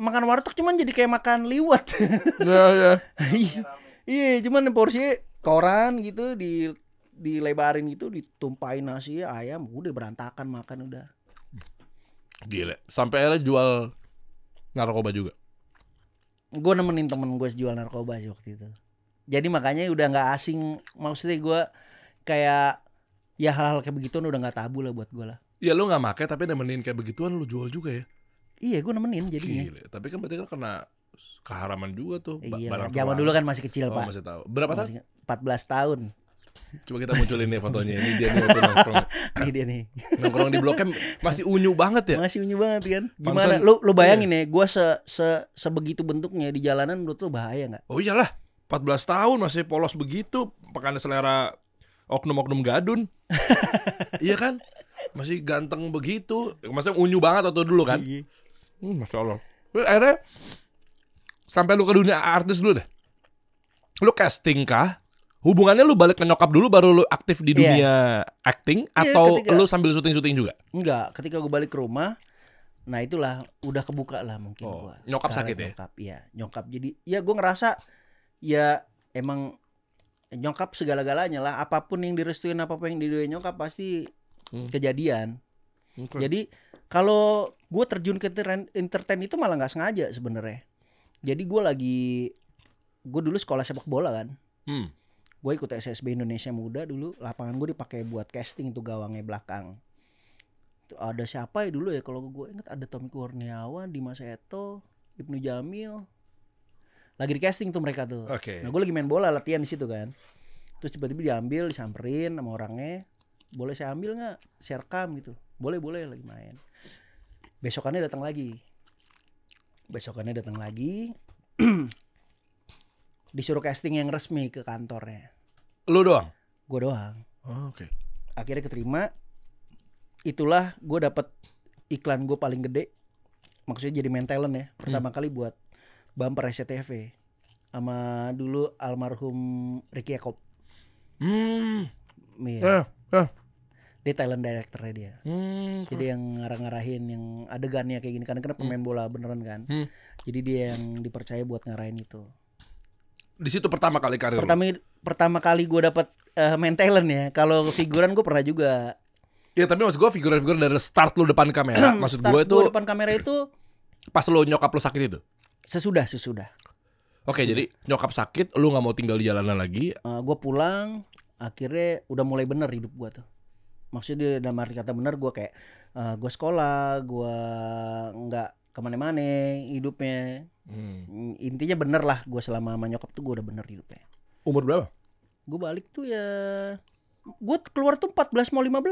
makan warteg cuman jadi kayak makan liwet ya ya iya cuman porsi koran gitu di dilebarin itu ditumpahin nasi ayam udah berantakan makan udah Gila, sampai akhirnya jual narkoba juga gue nemenin temen gue jual narkoba sih waktu itu jadi makanya udah nggak asing maksudnya gue kayak ya hal-hal kayak begituan udah nggak tabu lah buat gue lah Iya lu nggak make tapi nemenin kayak begituan lu jual juga ya iya gue nemenin jadinya Gile. tapi kan berarti kan kena keharaman juga tuh. Iya. Zaman dulu kan masih kecil, oh, Pak. Masih tahu. Berapa tahun? tahun? 14 tahun. Coba kita munculin nih fotonya. Ini dia nih nongkrong. Ini dia nih. Nongkrong di Blok masih unyu banget ya? Masih unyu banget kan. Gimana Pansan, lu lu bayangin iya. ya, gua se, se sebegitu bentuknya di jalanan menurut lu bahaya nggak? Oh iyalah. 14 tahun masih polos begitu, pakai selera oknum-oknum gadun. iya kan? Masih ganteng begitu. Masih unyu banget waktu dulu kan? Iya. Hmm, Masya Allah. Akhirnya Sampai lu ke dunia artis dulu deh. Lu casting kah? Hubungannya lu balik ke nyokap dulu baru lu aktif di iya. dunia yeah. acting yeah, atau ketika, lu sambil syuting-syuting juga? Enggak, ketika gue balik ke rumah Nah itulah udah kebuka lah mungkin oh, gua. Nyokap sakit nyokap, ya? Nyokap, iya. Nyokap jadi ya gue ngerasa ya emang nyokap segala-galanya lah. Apapun yang direstuin, apapun yang diduain nyokap pasti hmm. kejadian. Okay. Jadi kalau gue terjun ke entertain itu malah nggak sengaja sebenarnya jadi gue lagi gue dulu sekolah sepak bola kan hmm. gue ikut SSB Indonesia Muda dulu lapangan gue dipakai buat casting tuh gawangnya belakang tuh ada siapa ya dulu ya kalau gue inget ada Tommy Kurniawan Dimas Eto Ibnu Jamil lagi di casting tuh mereka tuh okay. nah gue lagi main bola latihan di situ kan terus tiba-tiba diambil disamperin sama orangnya boleh saya ambil nggak share cam gitu boleh boleh lagi main besokannya datang lagi besokannya datang lagi disuruh casting yang resmi ke kantornya lu doang gue doang oh, oke okay. akhirnya keterima itulah gue dapet iklan gue paling gede maksudnya jadi main talent ya hmm. pertama hmm. kali buat bumper SCTV sama dulu almarhum Ricky Yakob hmm. Yeah. Iya. Yeah. yeah dia talent directornya dia hmm, jadi yang ngarah-ngarahin yang adegannya kayak gini karena karena pemain hmm. bola beneran kan hmm. jadi dia yang dipercaya buat ngarahin itu di situ pertama kali karir pertama lo. pertama kali gue dapet uh, main talent ya kalau figuran gue pernah juga ya tapi maksud gue figuran-figuran dari start lu depan kamera maksud gue itu gua depan kamera itu pas lu nyokap lu sakit itu sesudah sesudah Oke, okay, jadi nyokap sakit, lu nggak mau tinggal di jalanan lagi? Uh, eh, gue pulang, akhirnya udah mulai bener hidup gue tuh maksudnya dalam arti kata benar gue kayak uh, eh, gue sekolah gue nggak kemana-mana hidupnya hmm. intinya bener lah gue selama nyokap tuh gue udah bener hidupnya umur berapa gue balik tuh ya gue keluar tuh 14 mau 15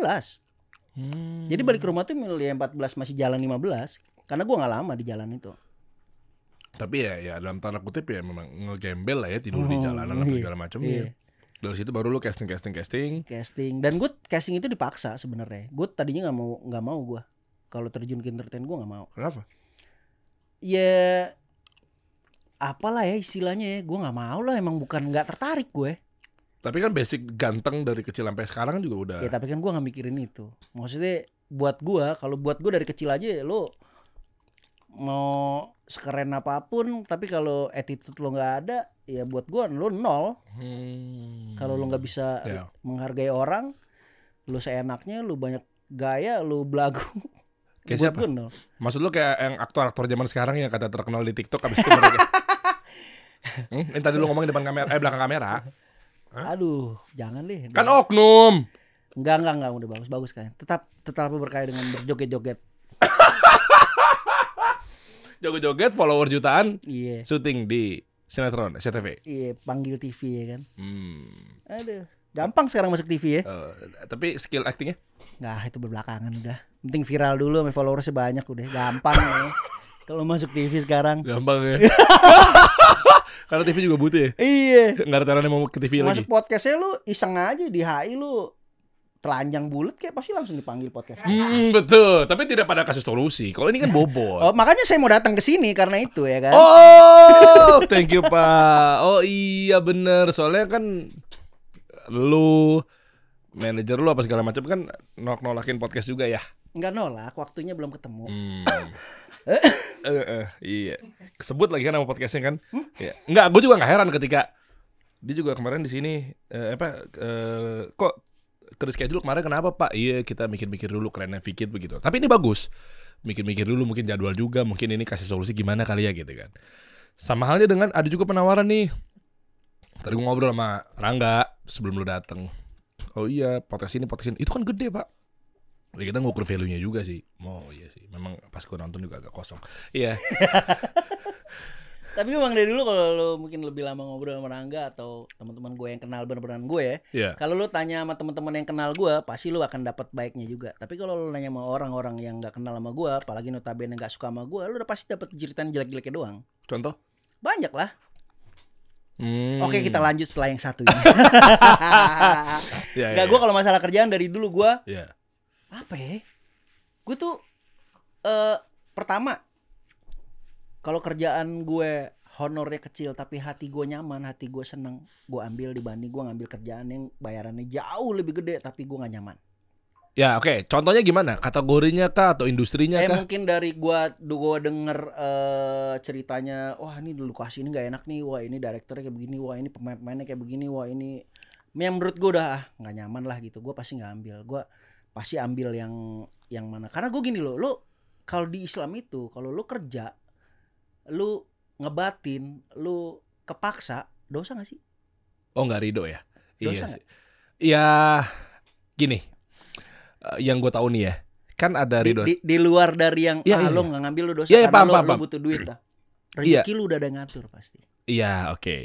hmm. jadi balik ke rumah tuh ya 14 masih jalan 15 karena gue nggak lama di jalan itu tapi ya ya dalam tanda kutip ya memang ngegembel lah ya tidur oh, di jalanan iya. segala macam iya. ya dari situ baru lu casting casting casting casting dan gue casting itu dipaksa sebenarnya gue tadinya nggak mau nggak mau gue kalau terjun ke entertain gue nggak mau kenapa ya apalah ya istilahnya ya gue nggak mau lah emang bukan nggak tertarik gue ya. tapi kan basic ganteng dari kecil sampai sekarang juga udah ya tapi kan gue nggak mikirin itu maksudnya buat gue kalau buat gue dari kecil aja ya, lo mau sekeren apapun tapi kalau attitude lo nggak ada ya buat gua lo nol hmm. kalau lo nggak bisa yeah. menghargai orang lo seenaknya lo banyak gaya lo belagu kayak buat siapa? Gua nol. maksud lo kayak yang aktor-aktor zaman sekarang yang kata terkenal di TikTok abis itu mereka hmm? tadi lo ngomong di depan kamera eh belakang kamera Hah? aduh jangan deh kan oknum Enggak, enggak, enggak, udah bagus-bagus kan. Tetap tetap berkaya dengan berjoget-joget joget-joget follower jutaan iya syuting di sinetron SCTV iya panggil TV ya kan hmm. aduh gampang sekarang masuk TV ya uh, tapi skill actingnya nggak itu berbelakangan udah penting viral dulu sama followers sebanyak udah gampang ya kalau masuk TV sekarang gampang ya karena TV juga butuh ya iya nggak ada mau ke TV masuk lagi masuk podcastnya lu iseng aja di HI lu telanjang bulat kayak pasti langsung dipanggil podcast. Hmm, betul, tapi tidak pada kasus solusi. Kalau ini kan bobo. oh, makanya saya mau datang ke sini karena itu ya kan. Oh, thank you Pak. Oh iya bener, soalnya kan lu manajer lu apa segala macam kan nolak nolakin podcast juga ya. Enggak nolak, waktunya belum ketemu. Hmm. uh, uh, iya, sebut lagi kan nama podcastnya kan? Hmm? Ya. Enggak, gue juga nggak heran ketika dia juga kemarin di sini uh, apa uh, kok kayak dulu, kemarin kenapa Pak? Iya kita mikir-mikir dulu kerennya pikir begitu. Tapi ini bagus. Mikir-mikir dulu mungkin jadwal juga, mungkin ini kasih solusi gimana kali ya gitu kan. Sama halnya dengan ada juga penawaran nih. Tadi gue ngobrol sama Rangga sebelum lu dateng. Oh iya, potensi ini potensi Itu kan gede pak. Ya kita ngukur value-nya juga sih. Oh iya sih. Memang pas gue nonton juga agak kosong. Iya. Tapi emang dari dulu kalau lu mungkin lebih lama ngobrol sama Rangga atau teman-teman gue yang kenal benar-benar gue ya. Yeah. Kalau lu tanya sama teman-teman yang kenal gue, pasti lu akan dapat baiknya juga. Tapi kalau lu nanya sama orang-orang yang nggak kenal sama gue, apalagi notabene nggak suka sama gue, lu udah pasti dapat jeritan jelek-jeleknya doang. Contoh? Banyak lah. Hmm. Oke kita lanjut setelah yang satu ini. yeah, Gak yeah, gue kalau masalah kerjaan dari dulu gue. Yeah. Apa ya? Gue tuh uh, pertama kalau kerjaan gue honornya kecil tapi hati gue nyaman hati gue seneng gue ambil dibanding gue ngambil kerjaan yang bayarannya jauh lebih gede tapi gue gak nyaman ya oke okay. contohnya gimana kategorinya kah atau industrinya eh, kah? mungkin dari gue gue denger uh, ceritanya wah ini lokasi ini gak enak nih wah ini direkturnya kayak begini wah ini pemain-pemainnya kayak begini wah ini yang menurut gue udah ah nggak nyaman lah gitu gue pasti gak ambil gue pasti ambil yang yang mana karena gue gini loh lo kalau di Islam itu kalau lo kerja lu ngebatin, lu kepaksa, dosa gak sih? Oh nggak ridho ya? Dosa iya gak? sih. Ya gini, uh, yang gue tahu nih ya, kan ada ridho. Di, di, di luar dari yang ya, ah, iya. lo iya. nggak ngambil lu dosa ya, ya, karena paham, lo, paham. lo butuh duit lah. Rezeki ya. lu udah ada ngatur pasti. Iya oke. Okay.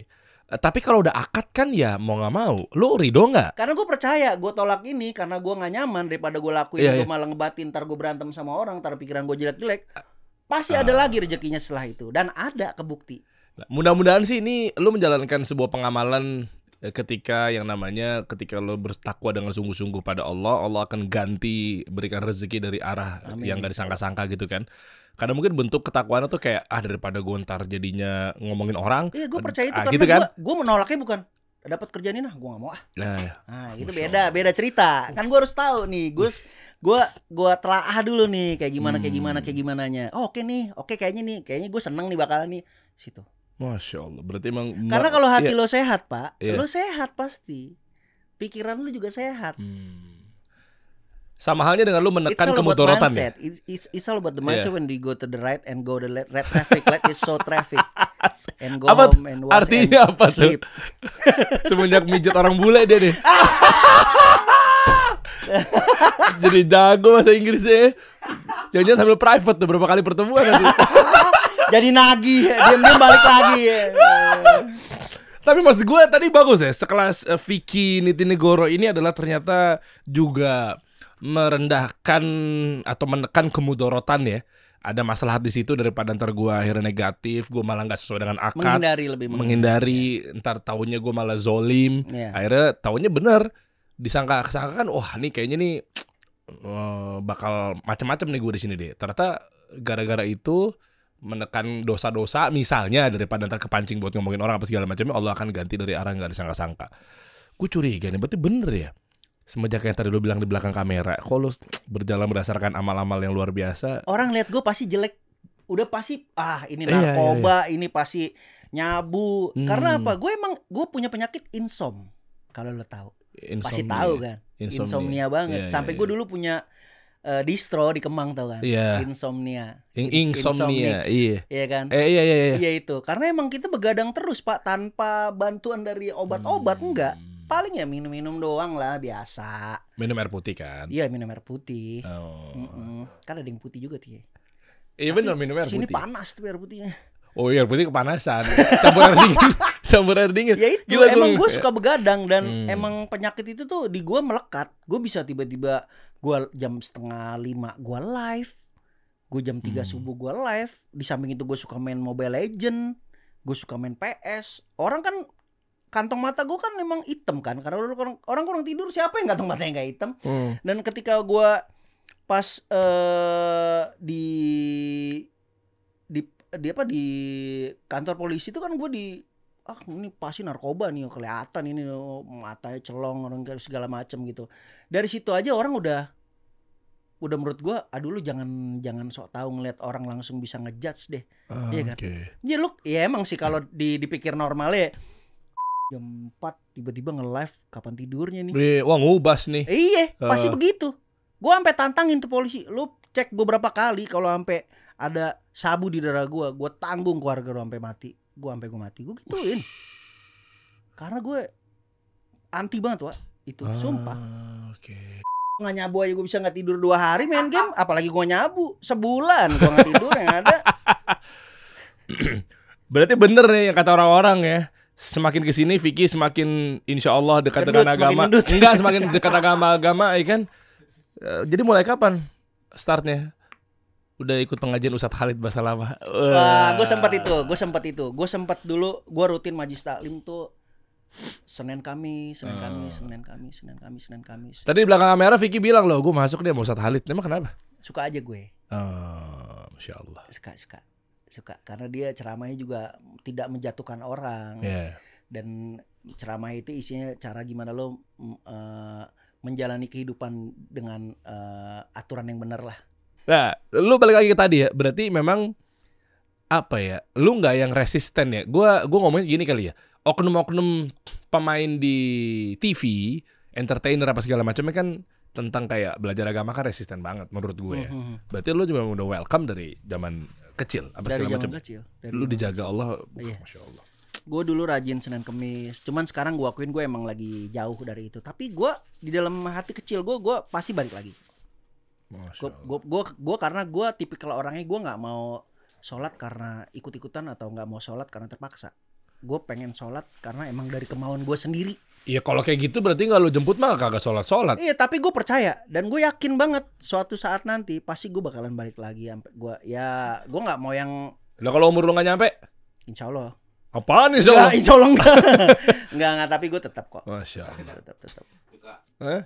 Eh, tapi kalau udah akad kan ya mau nggak mau, lu ridho nggak? Karena gue percaya, gue tolak ini karena gue nggak nyaman daripada gue lakuin, yeah, gue iya. malah ngebatin, ntar gue berantem sama orang, ntar pikiran gue jelek-jelek. Pasti uh. ada ah. lagi rezekinya setelah itu dan ada kebukti. Nah, mudah-mudahan sih ini lu menjalankan sebuah pengamalan eh, ketika yang namanya ketika lo bertakwa dengan sungguh-sungguh pada Allah, Allah akan ganti berikan rezeki dari arah Amin. yang gak disangka-sangka gitu kan. Karena mungkin bentuk ketakwaan itu kayak ah daripada gue ntar jadinya ngomongin orang. Iya gue ah, percaya itu ah, gitu kan? gue menolaknya bukan dapat kerjaan ini nah gue gak mau ah. Nah, nah itu beda beda cerita. Kan gue harus tahu nih gue gue gue telaah dulu nih kayak gimana hmm. kayak gimana kayak gimana nya oh, oke okay nih oke okay, kayaknya nih kayaknya gue seneng nih bakalan nih situ masya allah berarti emang karena kalau hati yeah. lo sehat pak yeah. lo sehat pasti pikiran lo juga sehat hmm. Sama halnya dengan lo menekan kemudorotan ya. It's, it's, it's all about the mindset yeah. when you go to the right and go the left, right traffic light is so traffic. And go apa home and wash Artinya and apa sleep. tuh? Semenjak mijat orang bule dia nih. Jadi jago bahasa Inggrisnya. Ya. Jangan-jangan sambil private tuh berapa kali pertemuan nanti. Jadi nagih, diam-diam balik lagi. Tapi maksud gue tadi bagus ya, sekelas uh, Vicky Nitinegoro ini adalah ternyata juga merendahkan atau menekan kemudorotan ya ada masalah di situ daripada ntar gue akhirnya negatif gue malah nggak sesuai dengan akad menghindari lebih menghindari, menghindari ya. ntar tahunya gue malah zolim ya. akhirnya tahunya benar disangka kesangka kan wah nih kayaknya nih eh, bakal macam-macam nih gue di sini deh. Ternyata gara-gara itu menekan dosa-dosa misalnya daripada ntar kepancing buat ngomongin orang apa segala macamnya Allah akan ganti dari arah nggak disangka-sangka. Gue curiga nih, berarti bener ya semenjak yang tadi lo bilang di belakang kamera, kalau berjalan berdasarkan amal-amal yang luar biasa. Orang lihat gue pasti jelek, udah pasti ah ini narkoba, iya, iya, iya. ini pasti nyabu. Hmm. Karena apa? Gue emang gue punya penyakit insom kalau lo tahu insomnia. pasti tahu kan insomnia, insomnia banget yeah, sampai yeah, gue yeah. dulu punya uh, distro di Kemang tau kan yeah. insomnia In insomnia iya yeah. kan eh, iya iya iya iya itu karena emang kita begadang terus pak tanpa bantuan dari obat-obat hmm. enggak paling ya minum-minum doang lah biasa minum air putih kan iya minum air putih oh. mm -mm. kan ada yang putih juga tuh iya benar minum air sini putih sini panas tuh air putihnya oh iya air putih kepanasan campur air dingin campur air dingin. Ya itu Gila, emang gue suka begadang dan hmm. emang penyakit itu tuh di gue melekat. Gue bisa tiba-tiba gue jam setengah lima gue live, gue jam tiga hmm. subuh gue live. Di samping itu gue suka main Mobile Legend, gue suka main PS. Orang kan kantong mata gue kan memang hitam kan karena orang orang kurang tidur siapa yang kantong matanya nggak hitam hmm. dan ketika gue pas uh, di di di apa di kantor polisi itu kan gue di ah ini pasti narkoba nih oh, kelihatan ini loh, matanya celong orang segala macem gitu dari situ aja orang udah udah menurut gua aduh lu jangan jangan sok tahu ngeliat orang langsung bisa ngejudge deh uh, iya kan okay. ya lu ya emang sih kalau di, dipikir normalnya jam 4 tiba-tiba nge-live kapan tidurnya nih. Wah ngubas nih. Iya, pasti ah. begitu. Gue sampai tantangin tuh polisi. Lu cek beberapa kali kalau sampai ada sabu di darah gue, gue tanggung keluarga lu sampai mati gue sampai gue mati gue gituin karena gue anti banget wa itu ah, sumpah okay. nggak nyabu aja gue bisa nggak tidur dua hari main game apalagi gue nyabu sebulan gue nggak tidur yang ada berarti bener nih yang kata orang-orang ya semakin kesini Vicky semakin insya Allah dekat dengan agama enggak semakin dekat agama agama ya kan eh, jadi mulai kapan startnya udah ikut pengajian Ustadz Khalid bahasa lama Wah, gue sempat itu, gue sempat itu, gue sempat dulu, gue rutin majlis taklim tuh Senin kami Senin ah. kami Senin kami Senin kami Senin kami Tadi di belakang kamera Vicky bilang loh, gue masuk deh mau Ustadz Khalid. Emang kenapa? Suka aja gue. Uh, Masya Allah. Suka, suka, suka. Karena dia ceramahnya juga tidak menjatuhkan orang. Yeah. Dan ceramah itu isinya cara gimana lo uh, menjalani kehidupan dengan uh, aturan yang benar lah. Nah, lu balik lagi ke tadi ya. Berarti memang apa ya? Lu nggak yang resisten ya? Gua gua ngomongin gini kali ya. Oknum-oknum pemain di TV, entertainer apa segala macamnya kan tentang kayak belajar agama kan resisten banget menurut gue ya. Hmm, hmm, hmm. Berarti lu juga udah welcome dari zaman kecil apa dari segala macam. lu dijaga Allah. Uh, iya. Masya Allah. Gue dulu rajin Senin Kemis, cuman sekarang gue akuin gue emang lagi jauh dari itu. Tapi gue di dalam hati kecil gue, gue pasti balik lagi Gue gue karena gue tipikal orangnya gue nggak mau sholat karena ikut-ikutan atau nggak mau sholat karena terpaksa. Gue pengen sholat karena emang dari kemauan gue sendiri. Iya kalau kayak gitu berarti nggak lo jemput mah kagak sholat sholat. Iya tapi gue percaya dan gue yakin banget suatu saat nanti pasti gue bakalan balik lagi sampai gue ya gue nggak mau yang. Lah kalau umur lo nggak nyampe? Insya Allah. Apaan insya Allah? insya Allah nggak. Nggak tapi gue tetap kok. Masya Allah. Tetap, tetap. tetap. Eh?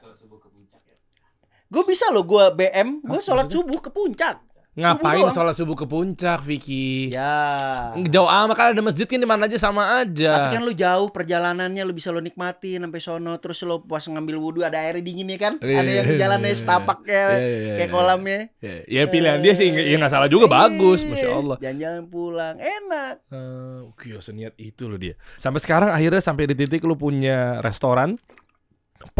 Gue bisa loh gue BM, gue sholat subuh ke puncak. Ngapain subuh sholat subuh ke puncak, Vicky? Ya. Jauh amat ah, kan ada masjid kan di mana aja sama aja. Tapi kan lu jauh perjalanannya lu bisa lo nikmati sampai sono terus lo pas ngambil wudhu ada air dingin ya kan? Yeah, ada yang iya, jalannya yeah, ya, yeah, iya. ya, iya, kayak kolamnya. Ya pilihan eh, dia sih ya nggak salah juga bagus, masya Allah. Jangan-jangan pulang enak. Uh, eh, Oke, seniat itu lo dia. Sampai sekarang akhirnya sampai di titik lu punya restoran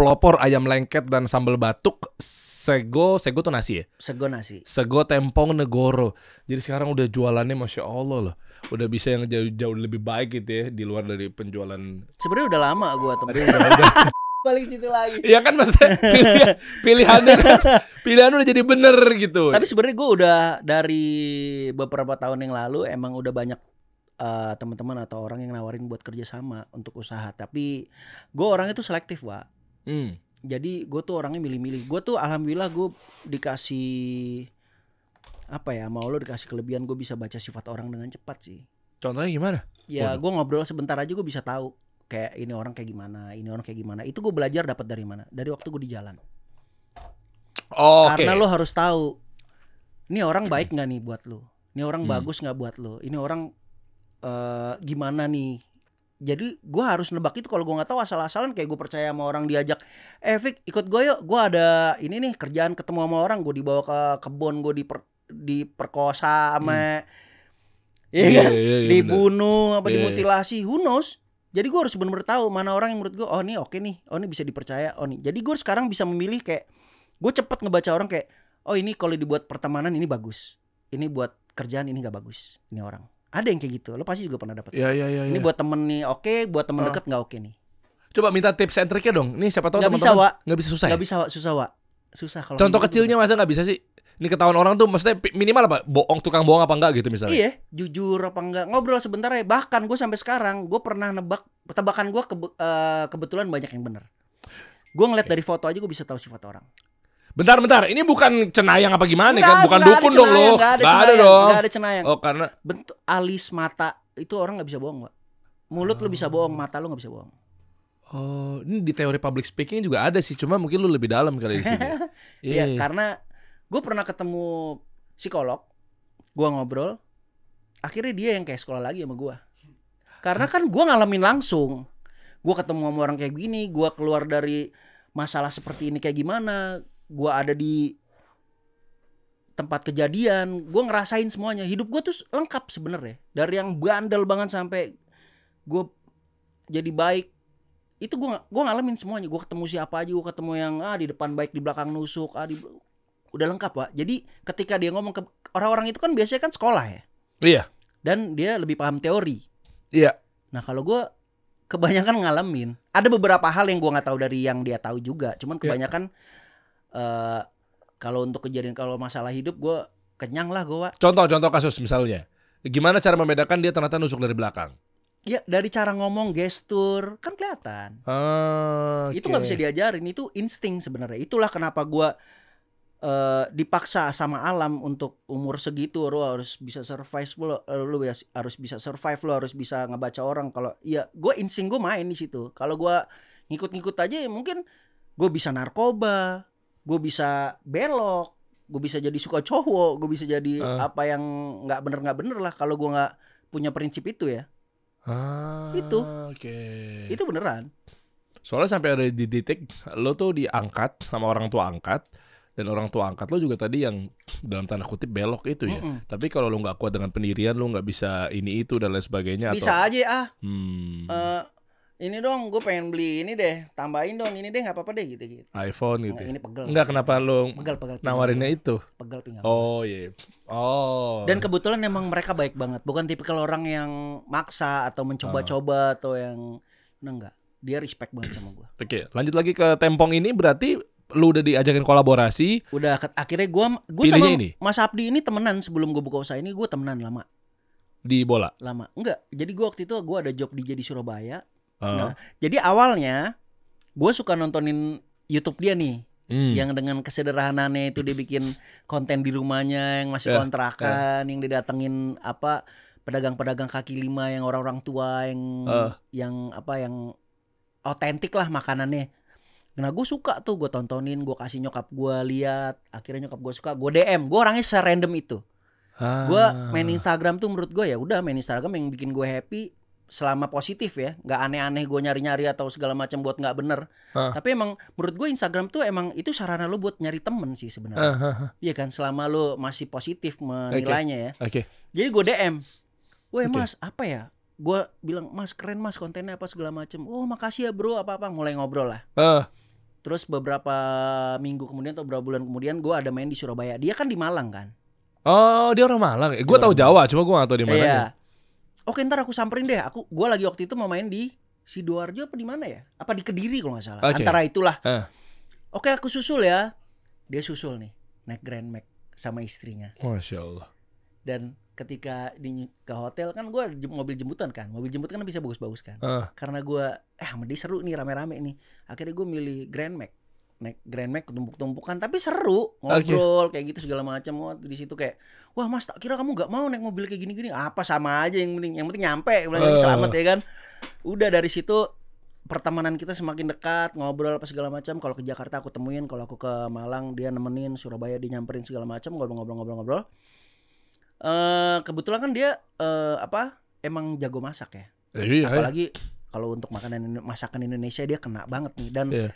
pelopor ayam lengket dan sambal batuk sego sego tuh nasi ya sego nasi sego tempong negoro jadi sekarang udah jualannya masya allah loh udah bisa yang jauh jauh lebih baik gitu ya di luar dari penjualan sebenarnya udah lama gua tapi udah, udah. balik situ lagi ya kan maksudnya pilihan, pilihannya kan, pilihan udah jadi bener gitu tapi sebenarnya gue udah dari beberapa tahun yang lalu emang udah banyak uh, teman-teman atau orang yang nawarin buat kerja sama untuk usaha tapi gue orang itu selektif pak Hmm. Jadi gue tuh orangnya milih-milih. Gue tuh alhamdulillah gue dikasih apa ya mau lo dikasih kelebihan gue bisa baca sifat orang dengan cepat sih. Contohnya gimana? Ya gue ngobrol sebentar aja gue bisa tahu kayak ini orang kayak gimana, ini orang kayak gimana. Itu gue belajar dapat dari mana? Dari waktu gue di jalan. Oh, Karena okay. lo harus tahu ini orang baik nggak nih buat lo, ini orang hmm. bagus nggak buat lo, ini orang uh, gimana nih jadi gue harus nebak itu kalau gue nggak tahu asal-asalan kayak gue percaya sama orang diajak eh Vic ikut gue yuk gue ada ini nih kerjaan ketemu sama orang gue dibawa ke kebun gue diper diperkosa sama hmm. Iya, iya kan? iya, iya, Dibunuh bener. apa iya, iya. dimutilasi, hunos. who knows? Jadi gue harus benar-benar tahu mana orang yang menurut gue, oh nih oke okay nih, oh nih bisa dipercaya, oh nih. Jadi gue sekarang bisa memilih kayak gue cepet ngebaca orang kayak, oh ini kalau dibuat pertemanan ini bagus, ini buat kerjaan ini gak bagus, ini orang. Ada yang kayak gitu. Lo pasti juga pernah dapat. Iya, iya, iya. Ini ya. buat temen nih oke, okay, buat temen uh. deket nggak oke okay nih. Coba minta tips and triknya dong. Ini siapa tahu nggak bisa, Wak. Nggak bisa susah. Ya? Nggak bisa, Wak. Susah, Wak. Susah kalau Contoh gitu. kecilnya juga. masa nggak bisa sih? Ini ketahuan orang tuh maksudnya minimal apa? Bohong, tukang bohong apa enggak gitu misalnya? Iya, jujur apa enggak? Ngobrol sebentar ya. Bahkan gue sampai sekarang gue pernah nebak tebakan gue kebe uh, kebetulan banyak yang benar. Gue ngeliat okay. dari foto aja gue bisa tahu sifat orang. Bentar bentar, ini bukan cenayang apa gimana enggak, kan? Bukan dukun dong lo. Enggak ada, cenayang, dong. Enggak ada cenayang. Oh, karena bentuk alis mata itu orang nggak bisa bohong, Pak. Mulut oh. lo bisa bohong, mata lo nggak bisa bohong. Oh, ini di teori public speaking juga ada sih, cuma mungkin lu lebih dalam kali di sini. Iya, yeah. karena gue pernah ketemu psikolog, gue ngobrol, akhirnya dia yang kayak sekolah lagi sama gue. Karena kan gue ngalamin langsung, gue ketemu sama orang kayak gini, gue keluar dari masalah seperti ini kayak gimana, gue ada di tempat kejadian gue ngerasain semuanya hidup gue tuh lengkap sebenarnya dari yang bandel banget sampai gue jadi baik itu gue gue ngalamin semuanya gue ketemu siapa aja gue ketemu yang ah di depan baik di belakang nusuk ah di udah lengkap pak jadi ketika dia ngomong ke orang-orang itu kan biasanya kan sekolah ya iya dan dia lebih paham teori iya nah kalau gue kebanyakan ngalamin ada beberapa hal yang gue nggak tahu dari yang dia tahu juga cuman iya. kebanyakan iya uh, kalau untuk kejadian kalau masalah hidup gue kenyang lah gue. Contoh-contoh kasus misalnya, gimana cara membedakan dia ternyata nusuk dari belakang? Ya dari cara ngomong, gestur kan kelihatan. Ah, okay. Itu nggak bisa diajarin, itu insting sebenarnya. Itulah kenapa gue uh, dipaksa sama alam untuk umur segitu lo harus bisa survive lo, lo ya, harus bisa survive lo harus bisa ngebaca orang kalau iya, gue insting gue main di situ. Kalau gue ngikut-ngikut aja ya mungkin gue bisa narkoba, gue bisa belok gue bisa jadi suka cowok gue bisa jadi uh. apa yang nggak bener nggak bener lah kalau gue nggak punya prinsip itu ya ah, itu okay. itu beneran soalnya sampai ada di titik lo tuh diangkat sama orang tua angkat dan orang tua angkat lo juga tadi yang dalam tanda kutip belok itu ya. Mm -mm. Tapi kalau lo nggak kuat dengan pendirian, lo nggak bisa ini itu dan lain sebagainya. Bisa atau... aja ah. Hmm. Uh, ini dong gue pengen beli ini deh tambahin dong ini deh nggak apa-apa deh gitu gitu iPhone gitu oh, ya? ini pegel nggak kenapa lo pegel pegel nawarinnya itu pegel pinggang oh iya yeah. oh dan kebetulan emang mereka baik banget bukan tipe kalau orang yang maksa atau mencoba-coba oh. atau yang nah enggak dia respect banget sama gue oke okay, lanjut lagi ke tempong ini berarti lu udah diajakin kolaborasi udah akhirnya gue gue sama ini. Mas Abdi ini temenan sebelum gue buka usaha ini gue temenan lama di bola lama enggak jadi gue waktu itu gue ada job di di Surabaya Uh. Nah, jadi awalnya gue suka nontonin YouTube dia nih. Hmm. Yang dengan kesederhanaannya itu dia bikin konten di rumahnya yang masih eh, kontrakan, uh, uh. yang didatengin apa pedagang-pedagang kaki lima yang orang-orang tua yang uh. yang apa yang otentik lah makanannya. Nah gue suka tuh gue tontonin gue kasih nyokap gue lihat akhirnya nyokap gue suka gue DM gue orangnya serandom itu. Ah. Gue main Instagram tuh menurut gue ya udah main Instagram yang bikin gue happy selama positif ya nggak aneh-aneh gue nyari-nyari atau segala macam buat nggak bener uh. tapi emang menurut gue Instagram tuh emang itu sarana lo buat nyari temen sih sebenarnya uh, uh, uh. iya kan selama lo masih positif menilainya okay. ya okay. jadi gue DM Woi okay. mas apa ya gue bilang mas keren mas kontennya apa segala macam oh makasih ya bro apa apa mulai ngobrol lah uh. terus beberapa minggu kemudian atau beberapa bulan kemudian gue ada main di Surabaya dia kan di Malang kan oh dia orang Malang eh, gue tahu Jawa cuma gue gak tahu di mana iya. Oke ntar aku samperin deh. Aku gue lagi waktu itu mau main di sidoarjo apa di mana ya? Apa di kediri kalau nggak salah. Okay. Antara itulah. Uh. Oke aku susul ya. Dia susul nih naik Grand Max sama istrinya. Masya Allah. Dan ketika di ke hotel kan gue jem, mobil jemputan kan mobil jemputan kan bisa bagus-bagus kan uh. karena gue eh sama dia seru nih rame-rame nih akhirnya gue milih Grand Max naik Grand max tumpuk-tumpukan tapi seru ngobrol okay. kayak gitu segala macam waktu oh, di situ kayak wah mas tak kira kamu nggak mau naik mobil kayak gini-gini apa sama aja yang penting yang penting nyampe uh. selamat ya kan udah dari situ pertemanan kita semakin dekat ngobrol apa segala macam kalau ke Jakarta aku temuin kalau aku ke Malang dia nemenin Surabaya dia nyamperin segala macam ngobrol-ngobrol-ngobrol-ngobrol uh, eh, kebetulan kan dia uh, apa emang jago masak ya eh, iya, apalagi kalau untuk makanan masakan Indonesia dia kena banget nih dan yeah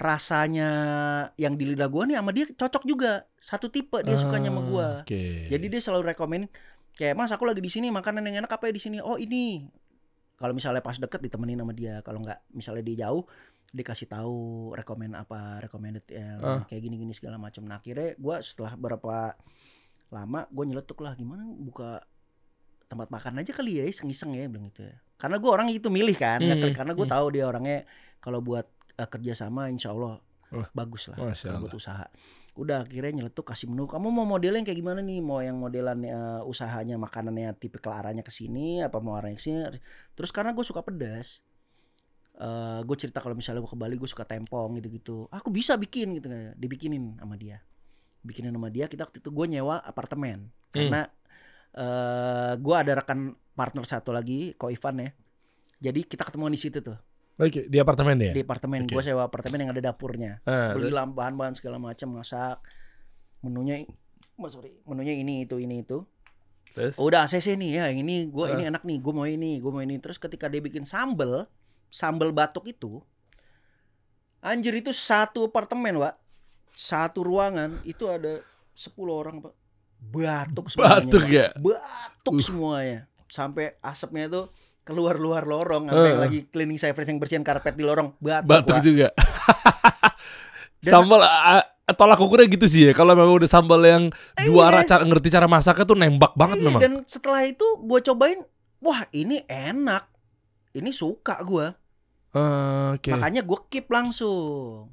rasanya yang di lidah gue nih sama dia cocok juga satu tipe dia ah, sukanya sama gue okay. jadi dia selalu rekomen kayak mas aku lagi di sini makanan yang enak apa ya di sini oh ini kalau misalnya pas deket ditemenin sama dia kalau nggak misalnya dia jauh dikasih tahu rekomend apa recommended yang uh. kayak gini-gini segala macam nah akhirnya gue setelah berapa lama gue nyeletuk lah gimana buka tempat makan aja kali ya iseng-iseng ya bilang gitu ya karena gue orang itu milih kan mm -hmm. karena gue hmm. tahu dia orangnya kalau buat uh, kerjasama insya Allah uh, bagus lah buat usaha. Udah akhirnya nyeletuk kasih menu. Kamu mau modelnya kayak gimana nih? Mau yang modelan uh, usahanya makanannya tipe arahnya ke sini apa mau arahnya ke sini? Terus karena gue suka pedas. Uh, eh, gue cerita kalau misalnya gue ke Bali gue suka tempong gitu-gitu. Aku bisa bikin gitu kan. Dibikinin sama dia. Bikinin sama dia kita waktu itu gue nyewa apartemen hmm. karena uh, gue ada rekan partner satu lagi, Ko Ivan ya. Jadi kita ketemu di situ tuh Oke, oh, iya. di apartemen ya? Di apartemen. Okay. Gue sewa apartemen yang ada dapurnya. Uh, Beli bahan-bahan segala macam, masak. Menunya oh, sorry, menunya ini itu ini itu. Terus? Oh, udah ACC nih ya, ini gue uh. Ah. ini enak nih, gue mau ini, gue mau ini. Terus ketika dia bikin sambel, sambel batuk itu, anjir itu satu apartemen, pak, satu ruangan itu ada 10 orang, pak, batuk semuanya. Batuk ya? Batuk semuanya, sampai asapnya itu keluar-luar lorong uh. sampai lagi cleaning service yang bersihin karpet di lorong batuk, batuk juga sambal tolak ukurnya gitu sih ya kalau memang udah sambal yang eh, juara iya. cara ngerti cara masaknya tuh nembak banget iya, memang dan setelah itu gue cobain wah ini enak ini suka gue uh, okay. makanya gue keep langsung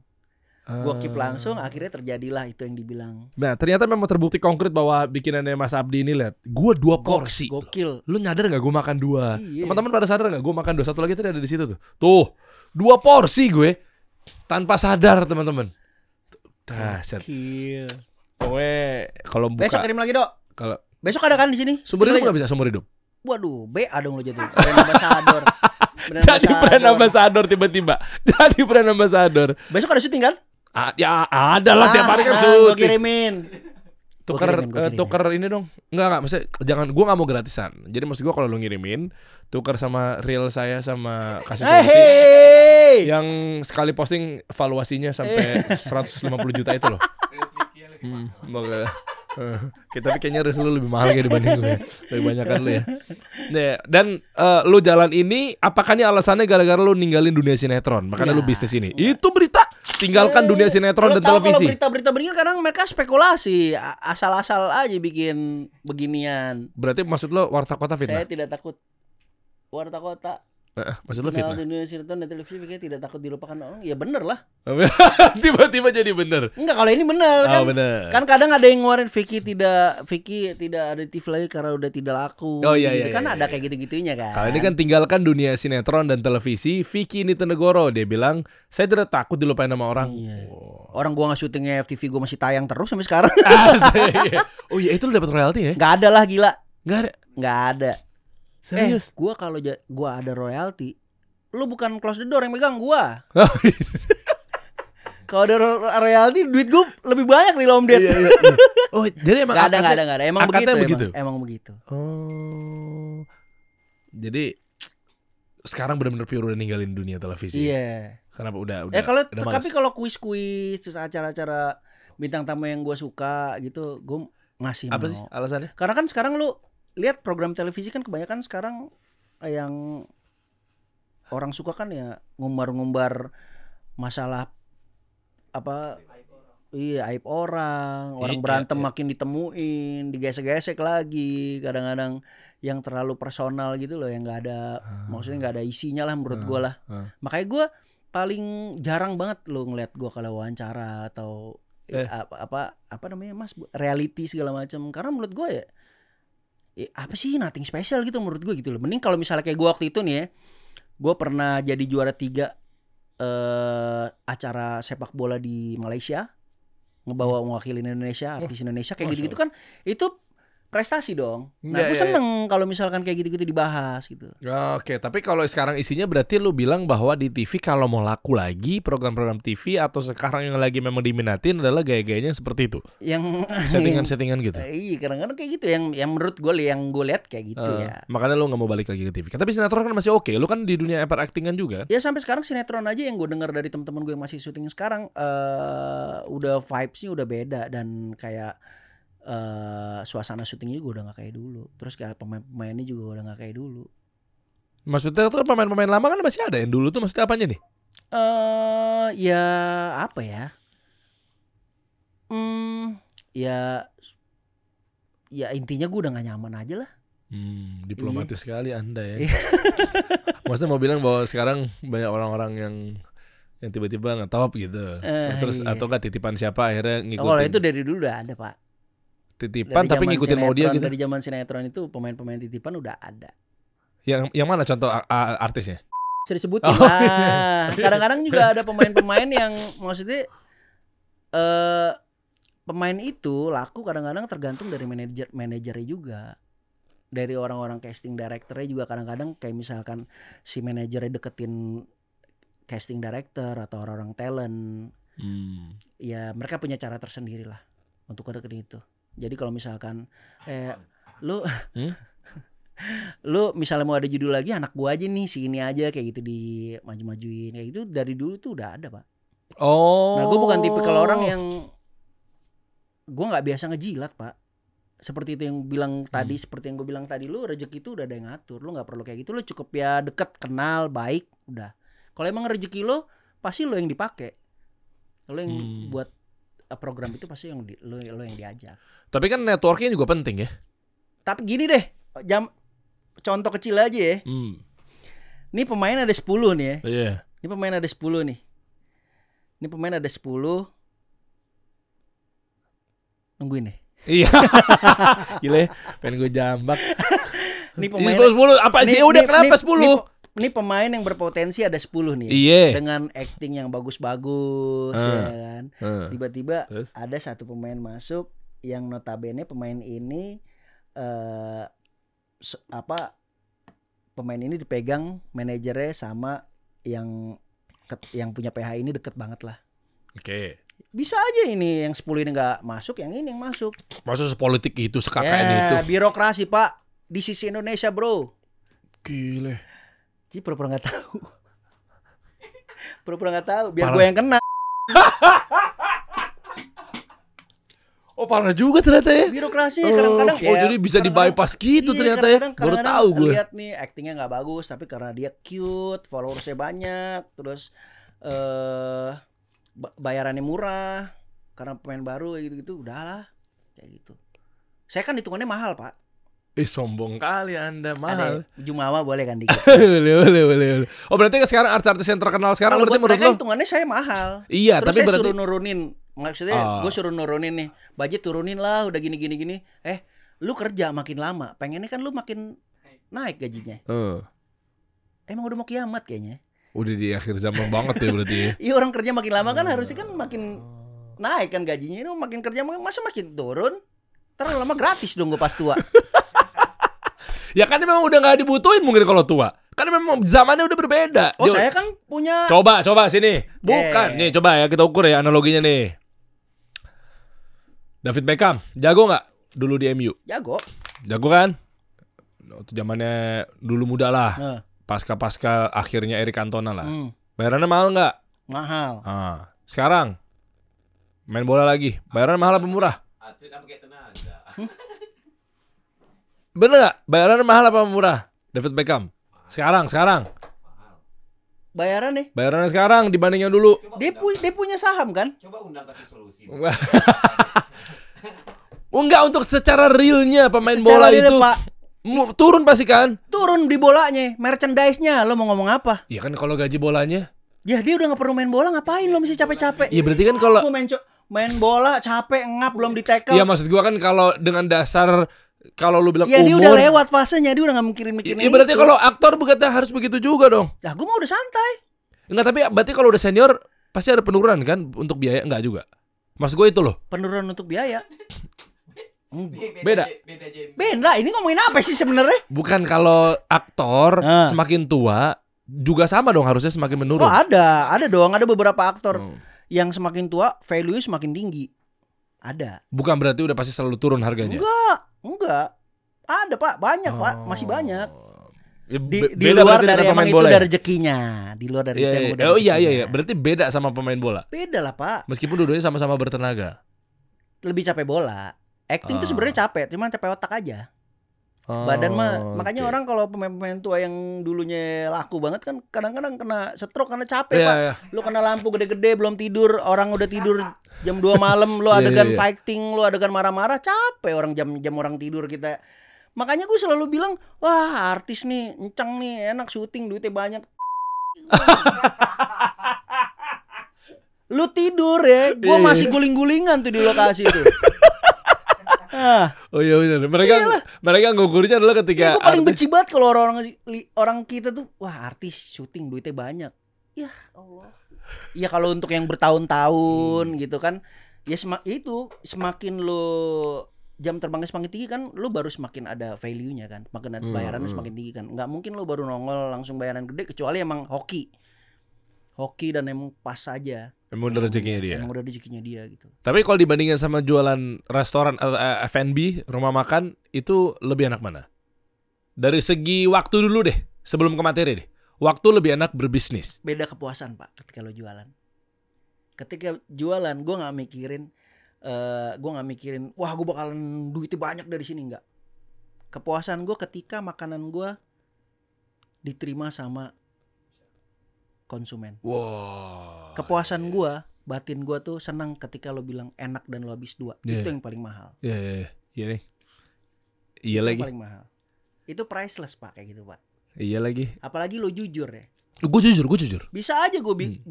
gue keep eh. langsung akhirnya terjadilah itu yang dibilang nah ternyata memang terbukti konkret bahwa bikinannya Mas Abdi ini lihat gue dua porsi gokil lu nyadar nggak gue makan dua iya. teman-teman pada sadar nggak gue makan dua satu lagi tadi ada di situ tuh tuh dua porsi gue tanpa sadar teman-teman dasar gue kalau buka besok kirim lagi dok kalau besok ada kan di sini sumber hidup nggak bisa sumber hidup waduh B ada lo jadi brand jadi ambassador. brand ambassador tiba-tiba jadi brand ambassador besok ada syuting kan A ya ada lah ah, tiap hari kan ah, syuting. Gue kirimin. Tuker gua kirimin, gua eh, kirimin. tuker ini dong. Enggak enggak, maksudnya jangan gua nggak mau gratisan. Jadi maksud gua kalau lu ngirimin tuker sama reel saya sama kasih eh, solusi. Hey! Yang sekali posting valuasinya sampai 150 eh. juta itu loh. Hmm, okay, tapi kayaknya res lu lebih mahal kayak dibanding gue. Ya. Lebih banyak kan lu ya. Nih, dan uh, lu jalan ini apakah ini alasannya gara-gara lu ninggalin dunia sinetron, makanya ya, lu bisnis ini. Enggak. Iya. Itu berita tinggalkan eh, dunia sinetron dan televisi. berita-berita begini kan kadang mereka spekulasi, asal-asal aja bikin beginian. Berarti maksud lu warta kota fitnah? Saya tidak takut warta kota Uh, maksud lo fitnah? Nah, dunia sinetron dan televisi pikirnya tidak takut dilupakan orang. Oh, ya bener lah. Oh, tiba-tiba jadi bener. Enggak, kalau ini bener oh, kan. Kan kadang ada yang ngeluarin Vicky tidak Vicky tidak ada TV lagi karena udah tidak laku. Oh iya, gitu. iya, iya Kan iya, ada iya, kayak iya. gitu-gitunya kan. Kalau ini kan tinggalkan dunia sinetron dan televisi, Vicky ini Tenegoro dia bilang, "Saya tidak takut dilupain sama orang." Iya. Wow. Orang gua nggak syutingnya FTV gua masih tayang terus sampai sekarang. oh iya, itu lu dapat royalti ya? nggak ada lah gila. nggak ada. Enggak ada. Eh, Serius? Eh, gua kalau gua ada royalti, lu bukan close the door yang megang gua. Oh, iya. kalau ada royalti duit gua lebih banyak nih Om Ded. Iya, iya, iya, Oh, jadi emang gak ada gak ada gak ada. Emang begitu, begitu. Emang, begitu. Oh. Jadi sekarang benar-benar pure udah ninggalin dunia televisi. Iya. Yeah. Kenapa udah udah. Ya kalau tapi kalau kuis-kuis terus acara-acara bintang tamu yang gue suka gitu, gue masih Apa mau. sih alasannya? Karena kan sekarang lu lihat program televisi kan kebanyakan sekarang yang orang suka kan ya ngumbar-ngumbar masalah apa iya aib orang iya, orang iya, berantem iya. makin ditemuin digesek-gesek lagi kadang-kadang yang terlalu personal gitu loh yang nggak ada ah. maksudnya nggak ada isinya lah menurut hmm. Ah, gue lah hmm. makanya gue paling jarang banget lo ngeliat gue kalau wawancara atau eh. eh. apa apa apa namanya mas reality segala macam karena menurut gue ya ya, apa sih nothing special gitu menurut gue gitu loh. Mending kalau misalnya kayak gue waktu itu nih ya, gue pernah jadi juara tiga eh, acara sepak bola di Malaysia, ngebawa hmm. mewakili Indonesia, artis Indonesia kayak gitu-gitu kan itu prestasi dong. Nah, yeah, gue iya, iya. seneng yeah. kalau misalkan kayak gitu-gitu dibahas gitu. Oke, okay, tapi kalau sekarang isinya berarti lu bilang bahwa di TV kalau mau laku lagi program-program TV atau sekarang yang lagi memang diminatin adalah gaya-gayanya seperti itu. Yang settingan-settingan gitu. Iya, kadang-kadang kayak gitu yang yang menurut gue yang gue lihat kayak gitu uh, ya. Makanya lu nggak mau balik lagi ke TV. Tapi sinetron kan masih oke. Okay. Lu kan di dunia ever actingan juga. Ya sampai sekarang sinetron aja yang gue dengar dari teman-teman gue yang masih syuting sekarang uh, udah vibesnya udah beda dan kayak uh, suasana syutingnya juga udah nggak kayak dulu. Terus kayak pemain-pemainnya juga udah nggak kayak dulu. Maksudnya tuh pemain-pemain lama kan masih ada yang dulu tuh maksudnya apanya nih? Eh uh, ya apa ya? Hmm, ya ya intinya gue udah gak nyaman aja lah. Hmm, iya. diplomatis iya. sekali Anda ya. Iya. maksudnya mau bilang bahwa sekarang banyak orang-orang yang yang tiba-tiba ngetop gitu. Uh, terus iya. atau nggak titipan siapa akhirnya ngikutin. Oh, kalau itu dari dulu udah ada, Pak titipan dari tapi ngikutin mau dia gitu. Dari zaman sinetron itu pemain-pemain titipan udah ada. Yang yang mana contoh artisnya? Bisa disebutin oh, lah. Kadang-kadang juga ada pemain-pemain yang maksudnya eh uh, pemain itu laku kadang-kadang tergantung dari manajer manajernya juga. Dari orang-orang casting directornya juga kadang-kadang kayak misalkan si manajernya deketin casting director atau orang-orang talent. Hmm. Ya mereka punya cara tersendiri lah untuk kedeketin itu. Jadi kalau misalkan eh lu hmm? lu misalnya mau ada judul lagi anak gua aja nih si ini aja kayak gitu di maju-majuin kayak gitu dari dulu tuh udah ada, Pak. Oh. Nah, gua bukan tipe kalau orang oh. yang gua nggak biasa ngejilat, Pak seperti itu yang bilang hmm. tadi seperti yang gue bilang tadi lu rezeki itu udah ada yang ngatur lu nggak perlu kayak gitu lu cukup ya deket kenal baik udah kalau emang rezeki lu pasti lu yang dipakai lu yang hmm. buat Eh, program itu pasti yang di, lo, lo yang diajak. Tapi kan networking juga penting ya. Tapi gini deh, jam contoh kecil aja ya. Hmm. Ini pemain ada 10 nih ya. Iya. Yeah. Ini pemain ada 10 nih. Ini pemain ada 10. Nungguin deh. Iya. Gile, ya, pengen gue jambak. Ini pemain 10 10 apa sih? Udah kenapa 10? Ini, ini pemain yang berpotensi ada 10 nih. Iya. Dengan acting yang bagus-bagus uh, ya kan. Ah. Tiba-tiba uh, ada satu pemain masuk yang notabene pemain ini eh uh, apa pemain ini dipegang manajernya sama yang yang punya PH ini deket banget lah. Oke. Okay. Bisa aja ini yang 10 ini nggak masuk, yang ini yang masuk. Masuk sepolitik itu, sekarang yeah, itu. birokrasi, Pak. Di sisi Indonesia, Bro. Gile. Ci pura-pura nggak tahu. pura-pura nggak tahu. Biar gue yang kena. Oh parah juga ternyata ya. Birokrasi kadang-kadang oh, Oh jadi bisa di bypass gitu iya, ternyata kadang -kadang, ya. Baru kadang tahu gue. Lihat nih actingnya gak bagus tapi karena dia cute, followersnya banyak, terus eh uh, bayarannya murah karena pemain baru gitu-gitu udahlah kayak gitu. Saya kan hitungannya mahal, Pak. Ih sombong kali anda mahal. Ada Jumawa boleh kan dikit. boleh boleh boleh. Oh berarti sekarang artis-artis yang terkenal sekarang Kalau berarti menurut lo? hitungannya saya mahal. Iya Terus tapi saya suruh nurunin. Maksudnya oh. Ah. gue suruh nurunin nih. Budget turunin lah udah gini gini gini. Eh lu kerja makin lama. Pengennya kan lu makin naik gajinya. Uh. Emang udah mau kiamat kayaknya. Udah di akhir zaman banget ya berarti. Ya. Iya orang kerja makin lama kan harusnya kan makin naik kan gajinya. Ini makin kerja makin masa makin turun. Terlalu lama gratis dong gue pas tua. Ya kan memang udah gak dibutuhin mungkin kalau tua. Kan memang zamannya udah berbeda. Oh, Dia... saya kan punya Coba, coba sini. Bukan. Yeah. Nih, coba ya kita ukur ya analoginya nih. David Beckham, jago nggak dulu di MU? Jago. Jago kan? Waktu zamannya dulu muda lah. Nah. Pasca-pasca akhirnya Eric Cantona lah. Hmm. Bayarannya mahal nggak? Mahal. Nah, sekarang main bola lagi. Bayarannya mahal apa murah? Bener gak? Bayaran mahal apa murah? David Beckham. Sekarang, sekarang. Bayaran nih. bayaran sekarang dibanding yang dulu. dia, pu dia punya saham kan? Coba undang kasih solusi. Enggak oh, untuk secara realnya pemain secara bola real, itu. Pak. Turun pasti kan? Turun di bolanya, merchandise-nya. Lo mau ngomong apa? Iya kan kalau gaji bolanya. Ya dia udah gak perlu main bola ngapain lo mesti capek-capek. Iya berarti kan kalau main main bola capek ngap belum di tackle. Iya maksud gua kan kalau dengan dasar kalau lu bilang ya, umur, dia udah lewat fasenya, dia udah gak mikirin-mikirin. Ya, berarti kalau aktor begitu harus begitu juga dong. Ya, gue mau udah santai. Enggak, tapi berarti kalau udah senior pasti ada penurunan kan untuk biaya enggak juga. Mas gue itu loh. Penurunan untuk biaya. Beda. Beda. Beda. Ini ngomongin apa sih sebenarnya? Bukan kalau aktor nah. semakin tua juga sama dong harusnya semakin menurun. Oh, ada, ada dong, ada beberapa aktor hmm. yang semakin tua value semakin tinggi. Ada. Bukan berarti udah pasti selalu turun harganya. Enggak, enggak. Ada Pak, banyak oh. Pak, masih banyak. Oh. Ya, di, ya? di luar dari iya, iya, emang itu iya. dari rezekinya, di luar dari yeah, itu yeah. Oh iya iya iya, berarti beda sama pemain bola. Beda lah Pak. Meskipun dua-duanya sama-sama bertenaga. Lebih capek bola. Acting itu oh. Ah. sebenarnya capek, cuma capek otak aja. Badan mah oh, makanya okay. orang kalau pemain-pemain tua yang dulunya laku banget kan kadang-kadang kena stroke karena capek, yeah, Pak. Yeah. Lu kena lampu gede-gede belum tidur, orang udah tidur jam 2 malam, lu iya, adegan yeah, yeah, fighting, lu adegan marah-marah, capek orang jam jam orang tidur kita. Makanya gue selalu bilang, wah artis nih, encang nih, enak syuting, duitnya banyak. lu tidur ya, gue iya, iya. masih guling-gulingan tuh di lokasi tuh. Ah. Oh iya benar. Mereka Iyalah. mereka ngukurnya adalah ketika ya, aku paling benci banget kalau orang-orang orang kita tuh wah artis syuting duitnya banyak. Ya Allah. Iya kalau untuk yang bertahun-tahun hmm. gitu kan ya semak ya itu semakin lo jam terbangnya semakin tinggi kan lo baru semakin ada value-nya kan. Semakin ada hmm, bayarannya hmm, semakin tinggi kan. nggak mungkin lo baru nongol langsung bayaran gede kecuali emang hoki hoki dan emang pas aja. Emang udah rezekinya ya, dia. Emang udah rezekinya dia gitu. Tapi kalau dibandingin sama jualan restoran uh, eh, F&B, rumah makan itu lebih enak mana? Dari segi waktu dulu deh, sebelum ke materi deh. Waktu lebih enak berbisnis. Beda kepuasan, Pak, ketika lo jualan. Ketika jualan, gue nggak mikirin uh, eh, gue nggak mikirin wah gue bakalan duitnya banyak dari sini nggak kepuasan gue ketika makanan gue diterima sama konsumen. Wow. Kepuasan yeah. Iya. gua, batin gua tuh senang ketika lo bilang enak dan lo habis dua. Yeah. Itu yang paling mahal. Iya, iya, iya. Iya, iya. iya lagi. Paling mahal. Itu priceless, Pak, kayak gitu, Pak. Iya lagi. Apalagi lo jujur ya. Gue jujur, gue jujur. Bisa aja gue hmm.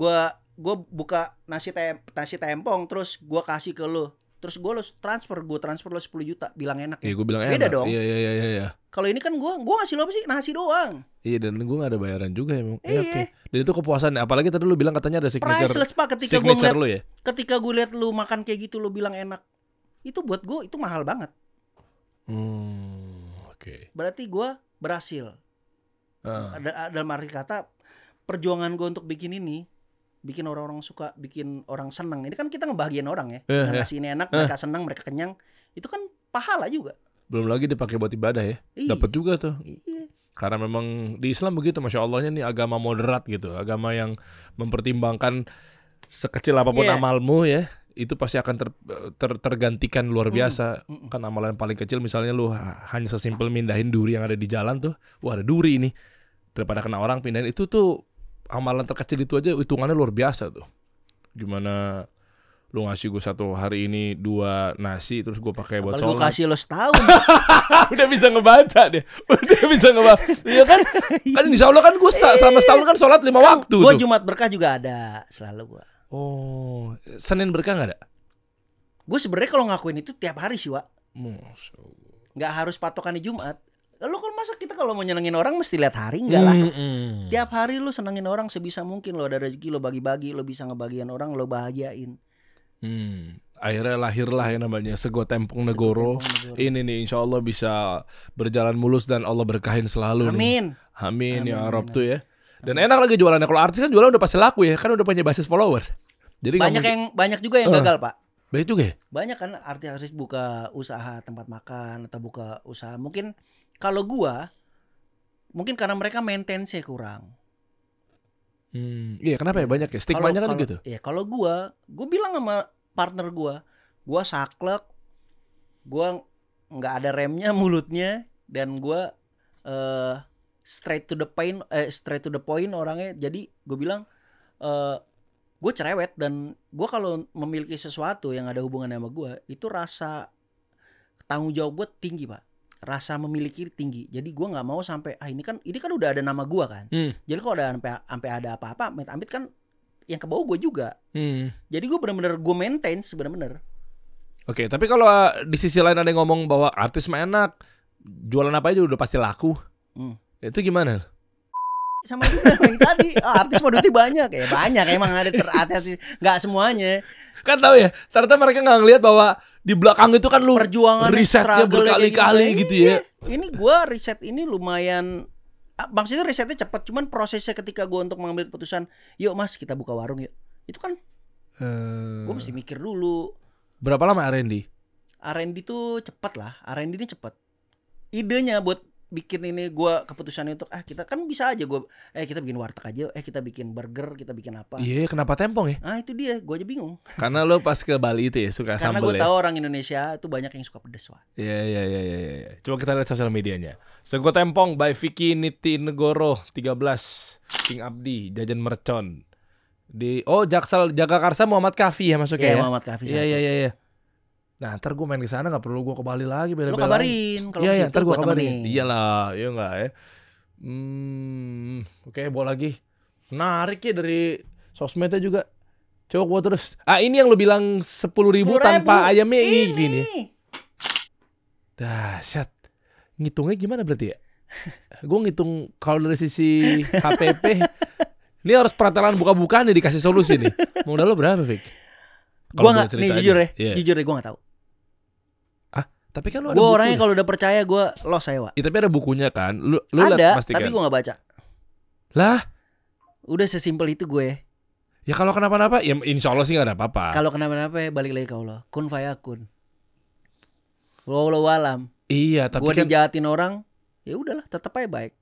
gue buka nasi tem nasi tempong terus gua kasih ke lo terus gue lo transfer gue transfer lo 10 juta bilang enak ya? gue bilang beda enak. dong iya iya iya iya, iya. kalau ini kan gue gue ngasih lo apa sih nasi doang iya dan gue gak ada bayaran juga emang iya, iya oke okay. dan itu kepuasan apalagi tadi lo bilang katanya ada signature priceless pak ketika gue ngeliat lo ya? ketika gue liat lo makan kayak gitu lo bilang enak itu buat gue itu mahal banget hmm, oke okay. berarti gue berhasil uh. ada ah, dalam arti kata perjuangan gue untuk bikin ini bikin orang-orang suka, bikin orang senang. Ini kan kita ngebahagiain orang ya. Yeah, Dengan eh. nasi ini enak, mereka eh. senang, mereka kenyang. Itu kan pahala juga. Belum lagi dipakai buat ibadah ya. Iya. Dapat juga tuh. Iya. Karena memang di Islam begitu, masya Allahnya nih agama moderat gitu, agama yang mempertimbangkan sekecil apapun yeah. amalmu ya, itu pasti akan ter, ter, tergantikan luar biasa. Mm. Mm. Kan amalan yang paling kecil misalnya lu hanya sesimpel mindahin duri yang ada di jalan tuh, wah ada duri ini daripada kena orang pindahin itu tuh amalan terkecil itu aja hitungannya luar biasa tuh gimana lu ngasih gue satu hari ini dua nasi terus gue pakai buat sholat. Lu kasih lo setahun. udah bisa ngebaca deh. Udah bisa ngebaca. Iya kan? Kan insya Allah kan gue sama setahun kan sholat lima kan waktu. Gue Jumat berkah juga ada selalu gue. Oh, Senin berkah gak ada? Gue sebenarnya kalau ngakuin itu tiap hari sih, Wak. Gak harus patokan di Jumat. Lo kalau masa kita kalau mau nyenengin orang mesti lihat hari enggak lah. Mm, -hmm. Tiap hari lo senengin orang sebisa mungkin lo ada rezeki lo bagi-bagi lo bisa ngebagian orang lo bahagiain. Hmm. Akhirnya lahirlah yang namanya Sego Tempung Negoro. Ini nih insya Allah bisa berjalan mulus dan Allah berkahin selalu. Amin. Nih. Amin, Amin ya Rob tuh ya. Dan Amin. enak lagi jualannya. Kalau artis kan jualan udah pasti laku ya, kan udah punya basis followers. Jadi banyak yang banyak juga yang uh. gagal pak. Banyak juga ya? Banyak kan artis-artis buka usaha tempat makan atau buka usaha mungkin kalau gua mungkin karena mereka maintenance kurang. Hmm, iya kenapa ya iya. banyak ya? Stigmanya kan kalo, gitu. Iya, kalau gua, gua bilang sama partner gua, gua saklek, gua nggak ada remnya mulutnya dan gua uh, straight to the point eh straight to the point orangnya. Jadi gua bilang uh, gua cerewet dan gua kalau memiliki sesuatu yang ada hubungannya sama gua itu rasa tanggung jawab gua tinggi pak rasa memiliki tinggi. Jadi gue nggak mau sampai ah ini kan ini kan udah ada nama gue kan. Hmm. Jadi kalau ada sampai sampai ada apa-apa, amit amit kan yang ke bawah gue juga. Hmm. Jadi gue bener-bener gue maintain sebener bener Oke, okay, tapi kalau ah, di sisi lain ada yang ngomong bahwa artis mah enak, jualan apa aja udah pasti laku. Hmm. Itu gimana? sama kan yang tadi. oh, artis duit banyak ya, banyak emang ada sih nggak semuanya. Kan tahu ya, ternyata mereka nggak ngelihat bahwa di belakang itu kan lu perjuangan risetnya berkali-kali gitu, gitu ya. Iya, ini gua riset ini lumayan ah, maksudnya risetnya cepat, cuman prosesnya ketika gua untuk mengambil keputusan, yuk Mas kita buka warung yuk. Itu kan uh, eh, gue mesti mikir dulu. Berapa lama R&D? R&D tuh cepat lah. R&D ini cepat. Idenya buat bikin ini gue keputusan untuk ah kita kan bisa aja gue eh kita bikin warteg aja eh kita bikin burger kita bikin apa iya yeah, kenapa tempong ya ah itu dia gue aja bingung karena lo pas ke Bali itu ya suka karena sambal karena gue ya? tahu orang Indonesia itu banyak yang suka pedes wah iya iya iya iya ya. coba kita lihat sosial medianya sego tempong by Vicky Niti Negoro 13 King Abdi Jajan Mercon di oh Jaksel Jagakarsa Muhammad Kafi ya masuknya yeah, ya Muhammad Kafi iya iya iya, iya. Nah ntar gue main ke sana nggak perlu gue ke Bali lagi beda Lu kabarin kalau ya, ya, ntar gue kabarin. Iyalah, iya gak ya. Hmm, oke okay, bawa lagi. Menarik ya dari sosmednya juga. Coba gue terus. Ah ini yang lu bilang sepuluh ribu, ribu tanpa ayamnya ini. gini. dah, Dahsyat. Ngitungnya gimana berarti ya? gue ngitung kalau dari sisi HPP, ini harus peraturan buka-bukaan ya dikasih solusi nih. Modal lo berapa, Vic? Gue nggak, nih jujur ya, yeah. jujur ya gue nggak tahu. Ah, tapi kan lu Gue orangnya ya? kalau udah percaya gue lo sewa. Ya, iya, tapi ada bukunya kan, lu, lu ada, tapi gue nggak baca. Lah, udah sesimpel itu gue. Ya kalau kenapa-napa, ya insya Allah sih gak ada apa-apa. Kalau kenapa-napa ya balik lagi ke Allah. Kun fayakun. lo walam Iya, tapi gue kan... dijahatin orang, ya udahlah tetap aja baik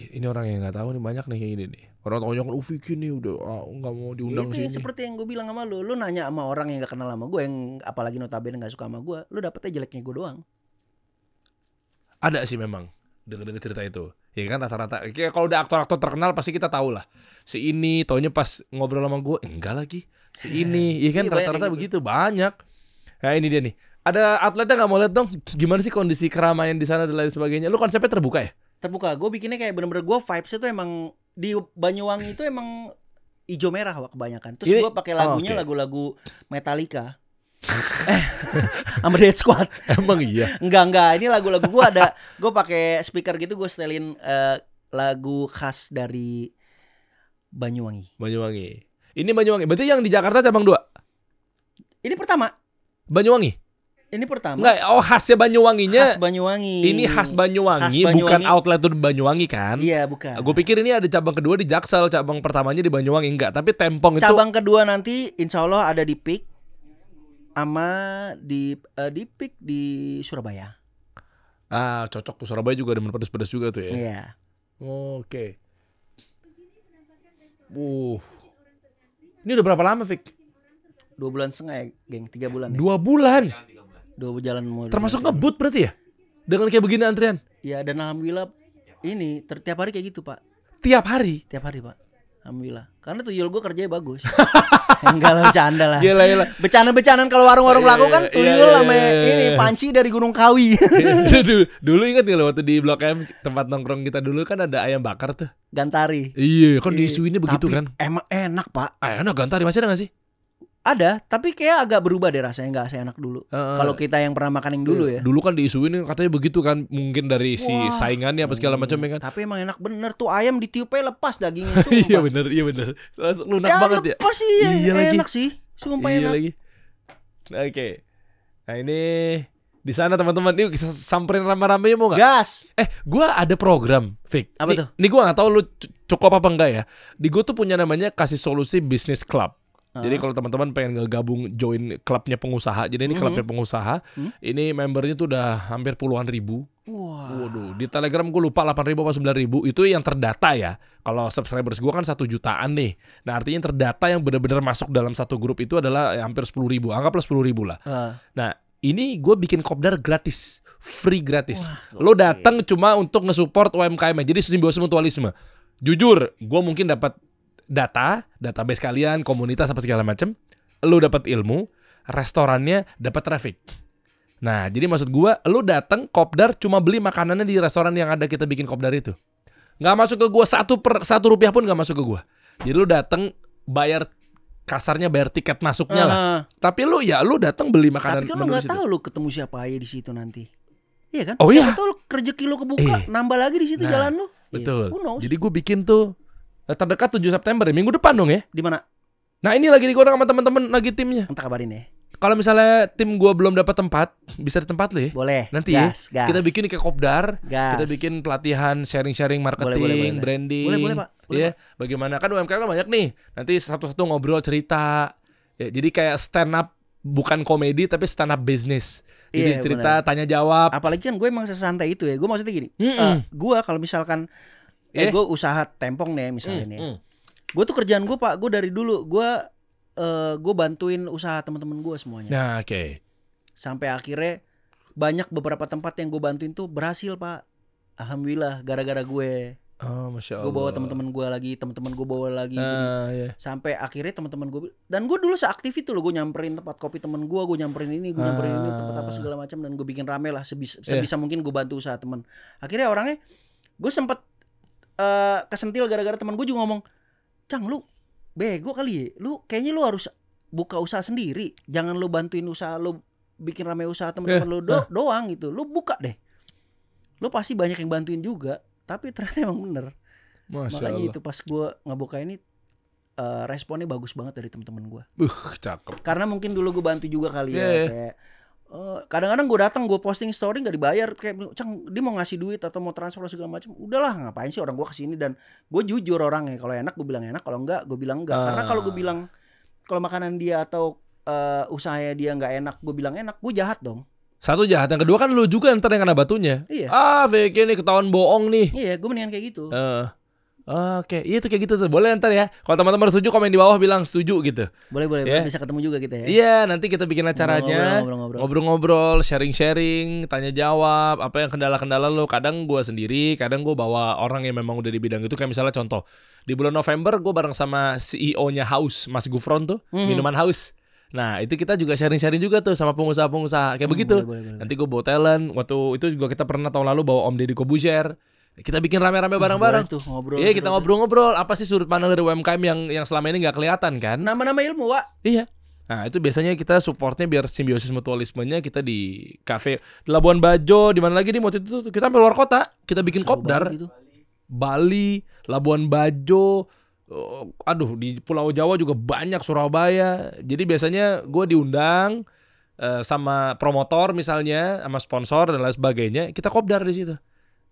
ini orang yang nggak tahu nih banyak nih yang gini nih orang tahu yang Ufi Vicky nih udah ah, nggak ah, mau diundang ya seperti yang gue bilang sama lu lu nanya sama orang yang nggak kenal sama gue yang apalagi notabene nggak suka sama gue lu dapetnya jeleknya gue doang ada sih memang dengar-dengar cerita itu ya kan rata-rata kayak kalau udah aktor-aktor terkenal pasti kita tahu lah si ini taunya pas ngobrol sama gue enggak lagi si ini ya kan iya, rata-rata gitu. begitu banyak nah ini dia nih ada atletnya nggak mau lihat dong gimana sih kondisi keramaian di sana dan lain sebagainya lu konsepnya terbuka ya terbuka gue bikinnya kayak bener-bener gue vibes itu emang di Banyuwangi itu emang hijau merah wah kebanyakan terus gue pakai lagunya oh, lagu-lagu oh, okay. Metallica eh sama Dead Squad emang iya enggak enggak ini lagu-lagu gue ada gue pakai speaker gitu gue setelin uh, lagu khas dari Banyuwangi Banyuwangi ini Banyuwangi berarti yang di Jakarta cabang dua ini pertama Banyuwangi ini pertama. Enggak, oh khasnya Banyuwanginya. Khas Banyuwangi. Ini khas Banyuwangi, khas Banyuwangi. bukan outlet tuh Banyuwangi kan? Iya, bukan. Gue pikir ini ada cabang kedua di Jaksel, cabang pertamanya di Banyuwangi enggak, tapi Tempong cabang itu Cabang kedua nanti insya Allah ada di PIK sama di uh, di PIK di Surabaya. Ah, cocok tuh Surabaya juga ada menu pedas-pedas juga tuh ya. Iya. Oh, Oke. Okay. Uh. Ini udah berapa lama, Fik? Dua bulan setengah ya, geng. Tiga bulan. Ya. Dua bulan dua jalan mau termasuk ngebut berarti ya dengan kayak begini antrian ya dan alhamdulillah ini tiap hari kayak gitu pak tiap hari tiap hari pak Alhamdulillah. Karena tuh tuyul gue kerjanya bagus. Enggak lah bercanda lah. Gila, gila. Bercanda-bercandaan kalau warung-warung iya, laku kan iya, iya, tuyul sama ini panci dari Gunung Kawi. dulu, dulu ingat gak waktu di Blok M tempat nongkrong kita dulu kan ada ayam bakar tuh. Gantari. Iya, kan diisuinnya begitu kan. Emang enak, Pak. Ah, enak gantari masih ada nggak sih? ada tapi kayak agak berubah deh rasanya nggak seenak dulu uh, kalau kita yang pernah makan yang dulu iya. ya dulu kan diisuin katanya begitu kan mungkin dari si Wah. saingannya apa segala macam ya kan tapi emang enak bener tuh ayam ditiupnya lepas dagingnya tuh iya bener iya bener langsung lunak ya, banget ya lepas sih iya, iya enak lagi. sih sumpah iya enak lagi oke nah ini di sana teman-teman yuk samperin rame-rame ya, mau nggak? Gas. Eh, gua ada program, fake Apa nih, tuh? Nih gua nggak tahu lu cukup apa enggak ya. Di gua tuh punya namanya kasih solusi bisnis club. Jadi kalau teman-teman pengen gabung join klubnya pengusaha, jadi ini mhm. klubnya pengusaha, hmm? ini membernya tuh udah hampir puluhan ribu. Waduh, di Telegram gue lupa 8 ribu apa 9 ribu itu yang terdata ya. Kalau subscribers gue kan satu jutaan nih. Nah artinya yang terdata yang benar-benar masuk dalam satu grup itu adalah eh, hampir 10 ribu, anggaplah 10 ribu lah. Uh. Nah ini gue bikin kopdar gratis, free gratis. Wah, Lo datang okay. cuma untuk ngesupport UMKM, jadi simbiosis mutualisme. Jujur, gue mungkin dapat data, database kalian, komunitas apa segala macam, lu dapat ilmu, restorannya dapat traffic. Nah, jadi maksud gua, lu datang kopdar cuma beli makanannya di restoran yang ada kita bikin kopdar itu. Nggak masuk ke gua satu per satu rupiah pun nggak masuk ke gua. Jadi lu datang bayar kasarnya bayar tiket masuknya uh, lah. Tapi lu ya lu datang beli makanan. Tapi kan lu nggak tahu lu ketemu siapa aja di situ nanti. Iya kan? Oh iya. siapa iya. Tahu kerja kilo kebuka, eh. nambah lagi di situ nah, jalan lu. Iya. Betul. Yeah, Jadi gue bikin tuh Eh, terdekat 7 September ya, minggu depan dong ya. Di mana? Nah, ini lagi digodok sama teman-teman lagi timnya. Entar kabarin ya. Kalau misalnya tim gua belum dapat tempat, bisa di tempat lu ya. Boleh. Nanti ya, gas, ya. Gas. Kita bikin kayak kopdar, gas. kita bikin pelatihan sharing-sharing marketing, boleh, boleh, boleh, branding. Boleh, boleh, Pak. Boleh, ya, Pak. bagaimana kan UMKM kan banyak nih. Nanti satu-satu ngobrol cerita. Ya, jadi kayak stand up bukan komedi tapi stand up business. Jadi yeah, cerita bener. tanya jawab. Apalagi kan gue emang sesantai itu ya. Gue maksudnya gini, mm -mm. uh, eh, gue kalau misalkan eh, eh? gue usaha tempong nih misalnya hmm, nih hmm. gue tuh kerjaan gue pak gue dari dulu gue uh, gue bantuin usaha teman-teman gue semuanya nah oke okay. sampai akhirnya banyak beberapa tempat yang gue bantuin tuh berhasil pak alhamdulillah gara-gara gue Oh, Gue bawa teman-teman gue lagi, teman-teman gue bawa lagi, gini. yeah. Iya. sampai akhirnya teman-teman gue dan gue dulu seaktif itu loh, gue nyamperin tempat kopi temen gue, gue nyamperin ini, gue nyamperin nyamperin ini tempat apa ah. segala macam dan gue bikin rame lah iya. sebisa, sebisa yeah. mungkin gue bantu usaha temen. Akhirnya orangnya gue sempet uh, kesentil gara-gara teman gue juga ngomong, "Cang lu bego kali ya. Lu kayaknya lu harus buka usaha sendiri. Jangan lu bantuin usaha lu bikin rame usaha teman-teman yeah. lu do eh. doang gitu. Lu buka deh. Lu pasti banyak yang bantuin juga." Tapi ternyata emang bener. Masya Makanya Allah. itu pas gue ngebuka ini uh, responnya bagus banget dari teman-teman gue. Uh, Karena mungkin dulu gue bantu juga kali yeah, ya, iya, iya. kayak Eh, kadang-kadang gue datang gue posting story nggak dibayar kayak cang dia mau ngasih duit atau mau transfer segala macam udahlah ngapain sih orang gue kesini dan gue jujur orangnya kalau enak gue bilang enak kalau enggak gue bilang enggak uh. karena kalau gue ah. bilang kalau makanan dia atau uh, usahanya dia nggak enak gue bilang enak gue jahat dong satu jahat yang kedua kan lu juga ntar yang kena batunya iya. ah VK ini ketahuan bohong nih iya gue mendingan kayak gitu uh. Oke, iya tuh kayak gitu tuh. Boleh ntar ya. Kalau teman-teman setuju komen di bawah bilang setuju gitu. Boleh boleh, yeah. Ya. bisa ketemu juga kita ya. Iya, yeah, nanti kita bikin acaranya. Ngobrol-ngobrol, sharing-sharing, tanya jawab, apa yang kendala-kendala lo. Kadang gue sendiri, kadang gue bawa orang yang memang udah di bidang itu kayak misalnya contoh, di bulan November gue bareng sama CEO-nya House, Mas Gufron tuh, hmm. minuman House. Nah itu kita juga sharing-sharing juga tuh sama pengusaha-pengusaha kayak hmm, begitu. Boleh, boleh, boleh. Nanti gue bawa talent. Waktu itu juga kita pernah tahun lalu bawa Om Deddy Kobuser kita bikin rame-rame bareng-bareng tuh ngobrol. Iya, kita ngobrol-ngobrol. Apa sih sudut pandang dari UMKM yang yang selama ini nggak kelihatan kan? Nama-nama ilmu, Wak. Iya. Nah, itu biasanya kita supportnya biar simbiosis mutualismenya kita di kafe di Labuan Bajo, di mana lagi nih waktu itu kita sampai luar kota, kita bikin Sama kopdar. Gitu. Bali, Labuan Bajo, uh, aduh di Pulau Jawa juga banyak Surabaya. Jadi biasanya gue diundang uh, sama promotor misalnya, sama sponsor dan lain sebagainya, kita kopdar di situ.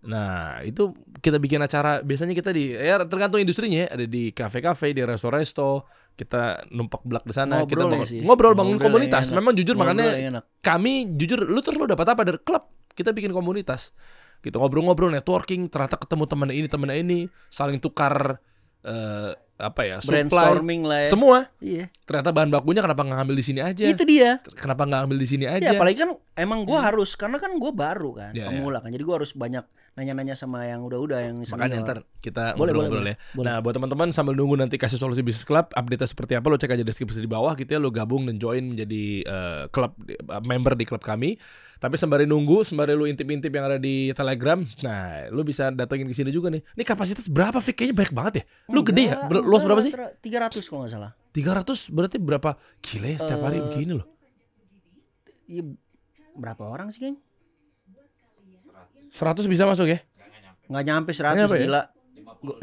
Nah, itu kita bikin acara biasanya kita di ya tergantung industrinya ya, ada di kafe-kafe, di resto-resto, kita numpak belak di sana, ngobrol kita bangun, sih. ngobrol bangun ngobrol komunitas. Enak. Memang jujur ngobrol makanya enak. kami jujur lu terus lu dapat apa dari klub? Kita bikin komunitas. Gitu ngobrol-ngobrol networking, ternyata ketemu teman ini, teman ini, saling tukar uh, apa ya brainstorming supply, lah ya. semua iya ternyata bahan bakunya kenapa nggak ngambil di sini aja itu dia kenapa nggak ngambil di sini iya, aja ya, apalagi kan emang gue hmm. harus karena kan gue baru kan ya, pemula ya. kan jadi gue harus banyak nanya-nanya sama yang udah-udah yang makanya ntar kita boleh, ngobrol, boleh, ngobrol ya. Boleh. Nah buat teman-teman sambil nunggu nanti kasih solusi bisnis club update seperti apa lo cek aja deskripsi di bawah gitu ya lo gabung dan join menjadi uh, club uh, member di klub kami. Tapi sembari nunggu, sembari lu intip-intip yang ada di Telegram, nah lu bisa datengin ke sini juga nih. Ini kapasitas berapa? Fik? Kayaknya banyak banget ya. Lu gede ya? Ber luas berapa sih? 300 kalau nggak salah. 300 berarti berapa? Gila ya setiap uh, hari eh, begini loh. Iya, berapa orang sih, geng? 100 bisa masuk ya? Nggak nyampe 100 nyampe, ya? gila. Ya? 50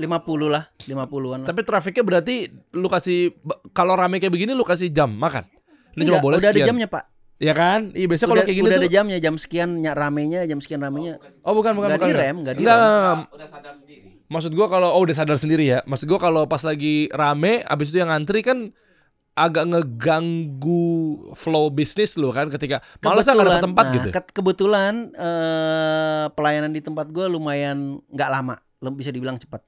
lah, 50-an. Lah. Tapi trafiknya berarti lu kasih kalau rame kayak begini lu kasih jam makan. Ini cuma boleh udah sekian. ada jamnya, Pak. Ya kan? Iya, biasanya kalau kayak gini udah tuh... ada jamnya, jam sekian ya, ramenya, jam sekian ramenya. Oh, bukan bukan bukan. Enggak direm, enggak direm. Udah sadar sendiri. Maksud gua kalau oh udah sadar sendiri ya. Maksud gua kalau pas lagi rame abis itu yang ngantri kan agak ngeganggu flow bisnis lo kan ketika malas nggak dapat tempat gitu? nah, gitu. Ke kebetulan uh, pelayanan di tempat gue lumayan nggak lama, bisa dibilang cepat.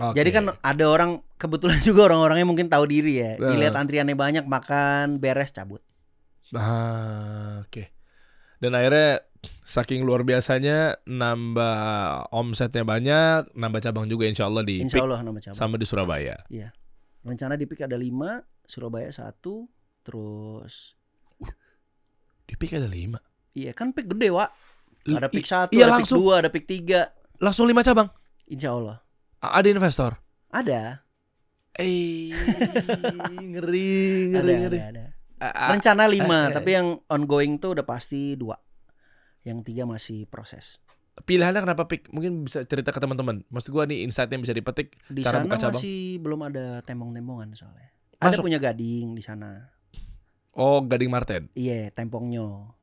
Okay. Jadi kan ada orang kebetulan juga orang-orangnya mungkin tahu diri ya. Uh. Dilihat antriannya banyak makan beres cabut. Ah, oke. Okay. Dan akhirnya saking luar biasanya nambah omsetnya banyak, nambah cabang juga insyaallah di insyaallah nambah cabang. sama di Surabaya. Iya. Rencana di PIK ada lima, Surabaya satu, terus. Uh, di PIK ada lima. Iya kan PIK gede wa. Ada PIK satu, iya, ada langsung, PIK dua, ada PIK tiga. Langsung lima cabang. Insya Allah. ada investor. Ada. Eh, ngeri, ngeri, ada, ngeri. Ada, ada. Rencana lima, eh, eh. tapi yang ongoing tuh udah pasti dua. Yang tiga masih proses pilihannya kenapa pick? Mungkin bisa cerita ke teman-teman. Maksud gua nih insight yang bisa dipetik di cara buka cabang. masih belum ada tembong-tembongan soalnya. Masuk. Ada punya gading di sana. Oh, Gading Martin. Iya, tempongnya.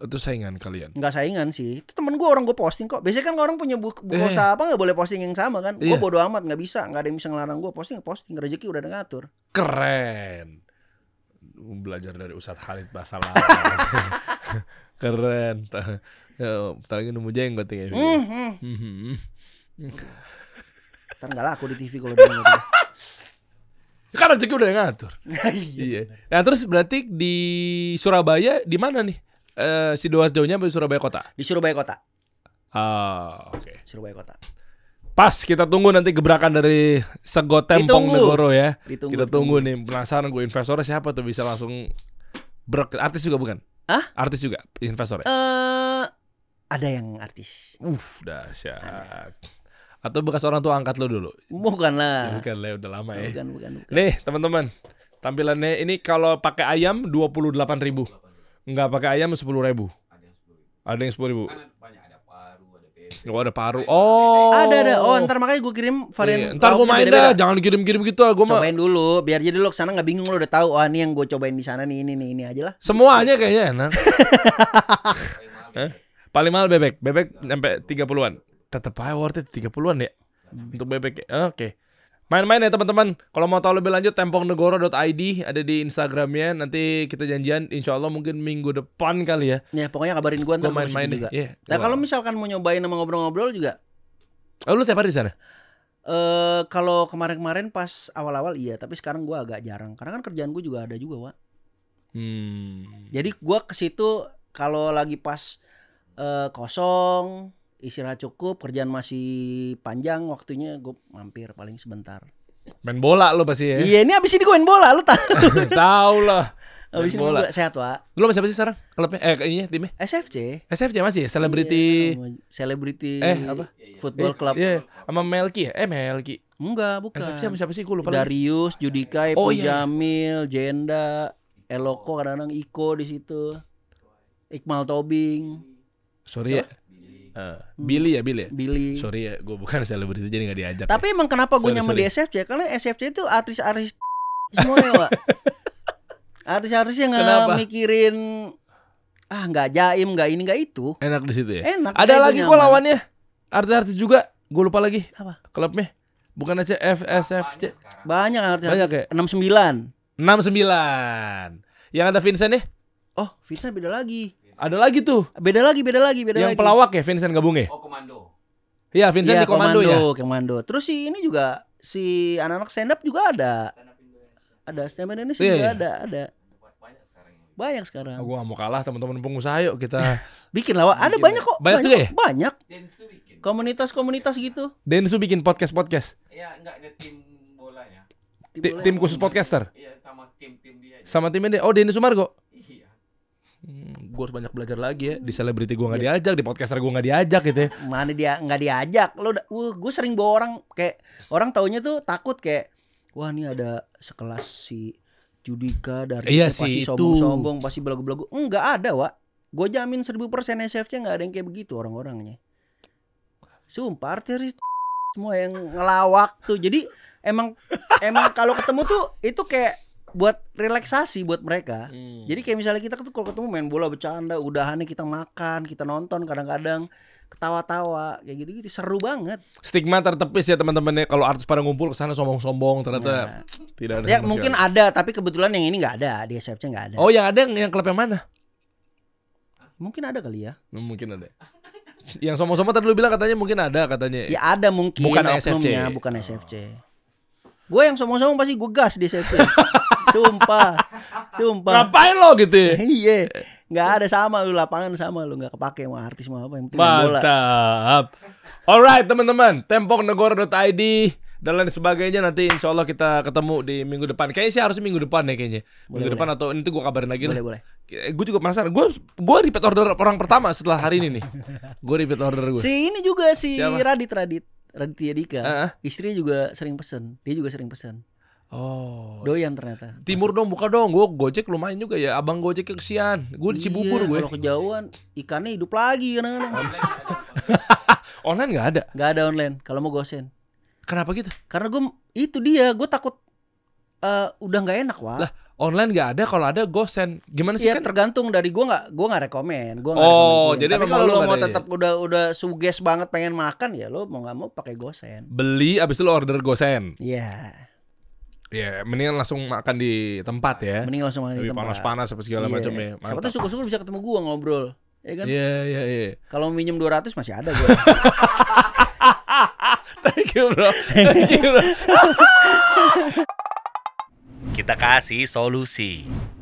Itu saingan kalian? Enggak saingan sih. Itu temen gua orang gua posting kok. Biasanya kan orang punya buku, buku eh. apa nggak boleh posting yang sama kan? Iya. Gue bodo amat nggak bisa, Enggak ada yang bisa ngelarang gua posting, ya posting rezeki udah ada ngatur. Keren. Belajar dari Ustadz Khalid Basalah. Keren. Eh, lagi nemu jenggot ya. Ntar gak laku di TV kalau dia Kan rezeki udah ngatur. iya. iya. Nah terus berarti di Surabaya di mana nih? Eh, Sidoarjo-nya di Surabaya Kota? Di Surabaya Kota. Ah, oke. Okay. Surabaya Kota. Pas kita tunggu nanti gebrakan dari Sego Tempong Negoro ya. Ditunggu, kita tunggu nih penasaran gue investor siapa tuh bisa langsung brek artis juga bukan? Hah? Artis juga investor Eh uh, ada yang artis. Uff, dahsyat. Atau bekas orang tua angkat lo dulu? Bukan lah. Ya, bukan lah, udah lama bukan, ya. Bukan, bukan, bukan. Nih, teman-teman. Tampilannya ini kalau pakai ayam 28 ribu. Enggak pakai ayam 10 ribu. Ada yang 10 ribu. Ada yang ribu. ada paru, Oh, ada paru. Oh. Ada, ada. Oh, ntar makanya gue kirim varian. Iya. Ntar gue main dah, jangan dikirim kirim gitu lah. Gua cobain ma- dulu, biar jadi lo kesana nggak bingung lo udah tahu. oh, ini yang gue cobain di sana nih, ini nih, ini aja lah. Semuanya kayaknya enak. Paling mahal bebek. Bebek sampai 30-an. Tetap aja worth it 30-an ya. Untuk bebek. Ya. Ah, oke. Okay. Main-main ya teman-teman. Kalau mau tahu lebih lanjut tempongnegoro.id ada di Instagramnya. Nanti kita janjian insya Allah mungkin minggu depan kali ya. Ya pokoknya kabarin gua ntar main-main juga. Yeah. Nah wow. kalau misalkan mau nyobain sama ngobrol-ngobrol juga. Oh, lu tiap hari di sana? Eh uh, kalau kemarin-kemarin pas awal-awal iya, tapi sekarang gua agak jarang. Karena kan kerjaan gua juga ada juga, Wak. Hmm. Jadi gua ke situ kalau lagi pas uh, kosong istirahat cukup kerjaan masih panjang waktunya gue mampir paling sebentar main bola lo pasti ya iya ini abis ini gue main bola lo tau tau lah abis ini bola. sehat wa lo masih apa sih sekarang klubnya eh ininya timnya SFC SFC masih ya selebriti iya, selebriti eh apa football eh, club iya sama Melki ya eh Melki enggak bukan SFC sama siapa sih gue lupa Darius Judika oh, iya. Jamil Jenda Eloko kadang-kadang Iko di situ Iqmal Tobing Sorry ya. Uh, Billy ya Billy. Ya? Billy. Sorry ya, gue bukan selebriti jadi gak diajak. Tapi ya. emang kenapa gue nyaman sorry. di SFC? Karena SFC itu artis-artis ya, Pak. Artis-artis yang eh, kenapa? mikirin ah nggak jaim, nggak ini, nggak itu. Enak di situ ya. Enak. Ada lagi kok lawannya. Artis-artis juga. Gue lupa lagi. Apa? Klubnya. Bukan aja FSFC. Banyak artis. Banyak ya. Enam sembilan. Enam sembilan. Yang ada Vincent nih? Oh, Vincent beda lagi. Ada lagi tuh. Beda lagi, beda lagi, beda yang lagi. Yang pelawak ya Vincent gabung ya? Oh, komando. Iya, Vincent ya, di komando, komando ya. komando. Terus si ini juga si anak-anak stand up juga ada. ada stand up sih iya, juga iya. ada, ada. Banyak sekarang. Banyak sekarang. Oh, gua gak mau kalah teman-teman pengusaha yuk kita bikin lawak, Ada bikin banyak kok. Banyak, banyak ya? Banyak. Komunitas-komunitas iya. gitu. Densu bikin podcast-podcast. Iya, enggak ada tim bolanya. Tim, tim khusus podcaster. Iya, sama tim-tim dia. Sama tim ini, Oh, Denny Sumargo hmm, gue harus banyak belajar lagi ya di selebriti gue nggak diajak di podcaster gue nggak diajak gitu ya mana dia nggak diajak lo uh, gue sering bawa orang kayak orang taunya tuh takut kayak wah ini ada sekelas si Judika dari iya pasti sombong-sombong pasti belagu-belagu enggak ada wa gue jamin seribu persen SFC nggak ada yang kayak begitu orang-orangnya sumpah artis semua yang ngelawak tuh jadi emang emang kalau ketemu tuh itu kayak buat relaksasi buat mereka. Hmm. Jadi kayak misalnya kita tuh kalau ketemu main bola bercanda, udahannya kita makan, kita nonton kadang-kadang ketawa-tawa kayak gitu-gitu seru banget. Stigma tertepis ya teman-teman ya kalau artis pada ngumpul ke sana sombong-sombong ternyata nah. tidak ada. Ya mungkin sekali. ada tapi kebetulan yang ini nggak ada di SFC nggak ada. Oh yang ada yang, klub yang mana? Mungkin ada kali ya. Hmm, mungkin ada. yang sombong-sombong tadi lu bilang katanya mungkin ada katanya. Ya ada mungkin. Bukan SFC. Bukan oh. Gue yang sombong-sombong pasti gue gas di SFC. Sumpah. Sumpah. Ngapain lo gitu ya? Iya. Nggak ada sama lu lapangan sama lu nggak kepake mau artis mau apa yang penting bola. Mantap. Alright teman-teman, tempoknegoro.id dan lain sebagainya nanti insya Allah kita ketemu di minggu depan kayaknya sih harus minggu depan ya kayaknya boleh, minggu boleh. depan atau ini tuh gue kabarin lagi boleh, lah boleh. Eh, gue juga penasaran gue gue repeat order orang pertama setelah hari ini nih gue repeat order gue si ini juga si Siapa? Radit Radit Raditya Dika uh -huh. istrinya juga sering pesen dia juga sering pesen Oh. Doyan ternyata. Timur dong buka dong. Gue gojek lumayan juga ya. Abang gojek ke kesian. Gue di Cibubur iya, gue. Kalau kejauhan ikannya hidup lagi kadang online nggak ada. Gak ada online. Kalau mau gosen. Kenapa gitu? Karena gue itu dia. Gue takut uh, udah nggak enak wah. Lah online nggak ada kalau ada gosen gimana sih ya, kan tergantung dari gue nggak gue nggak rekomen gue oh jadi kalau lo mau tetap ya? udah udah suges banget pengen makan ya lo mau nggak mau pakai gosen beli abis itu lo order gosen iya yeah. Ya, yeah, mendingan langsung makan di tempat ya. Mending langsung makan Lebih di tempat. Panas-panas apa segala yeah. macam ya. Siapa tahu syukur-syukur bisa ketemu gua ngobrol. Ya kan? Iya, yeah, iya, yeah, iya. Yeah. Kalau minjem 200 masih ada gua. Thank you, bro. Thank you, bro. Kita kasih solusi.